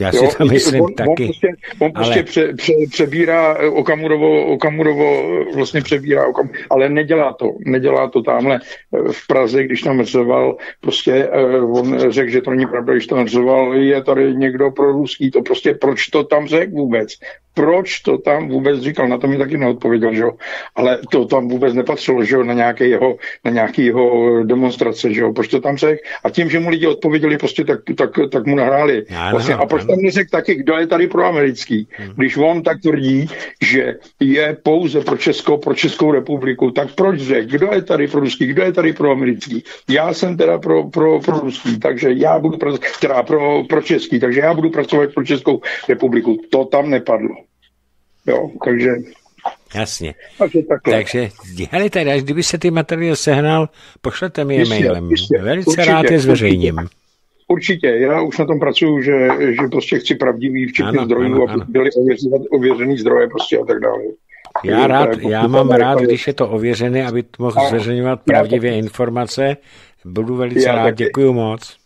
Já si jo, to myslím on, taky. Prostě- on prostě, on ale... pře, pře, přebírá eh, Okamurovo, Okamurovo vlastně přebírá okam. Ale nedělá to, nedělá to tamhle eh, v Praze, když tam řval, prostě eh, on řekl, že to není pravda, když tam řval, je tady někdo pro ruský, to prostě proč to tam řekl vůbec? proč to tam vůbec říkal, na to mi taky neodpověděl, že jo? ale to tam vůbec nepatřilo, že jo? na nějaké jeho, na nějaký jeho demonstrace, že jo? proč to tam řekl a tím, že mu lidi odpověděli, prostě tak, tak, tak mu nahráli. Já, vlastně, a proč tam neřekl taky, kdo je tady pro americký, hmm. když on tak tvrdí, že je pouze pro českou pro Českou republiku, tak proč řekl, kdo je tady pro ruský, kdo je tady pro americký, já jsem teda pro, pro, pro ruský, takže já budu pro, teda pro, pro český, takže já budu pracovat pro Českou republiku. To tam nepadlo. Jo, takže... Jasně. Takže, takhle. takže hele, teda, až kdyby se ty materiály sehnal, pošlete mi je jistě, mailem. Jistě. Velice určitě, rád je zveřejním. Určitě. já už na tom pracuju, že, že prostě chci pravdivý, včetně zdrojů, ano, ano. aby byly ověřený zdroje prostě a tak dále. Já, rád, jako já mám rád, jako když je to ověřené, aby mohl zveřejňovat pravdivé informace. Budu velice rád, děkuji moc.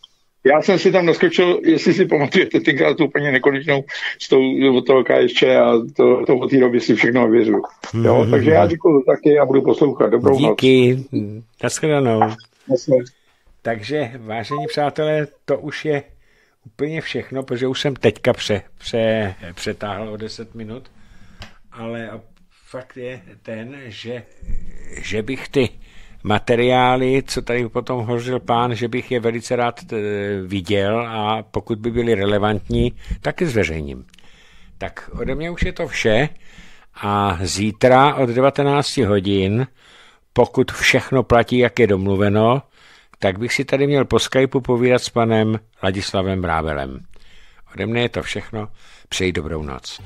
Já jsem si tam naskočil, jestli si pamatujete, tenkrát tu úplně nekonečnou s tou od toho KSČ a to, to od té doby si všechno věřu. Jo, mm-hmm. takže já děkuji taky a budu poslouchat. Dobrou Díky. noc. Díky, nashledanou. Takže, vážení přátelé, to už je úplně všechno, protože už jsem teďka pře, pře, přetáhl o 10 minut, ale fakt je ten, že, že bych ty materiály, co tady potom hořil pán, že bych je velice rád e, viděl a pokud by byly relevantní, tak je zveřejním. Tak ode mě už je to vše a zítra od 19 hodin, pokud všechno platí, jak je domluveno, tak bych si tady měl po Skypeu povídat s panem Ladislavem Brábelem. Ode mne je to všechno, přeji dobrou noc.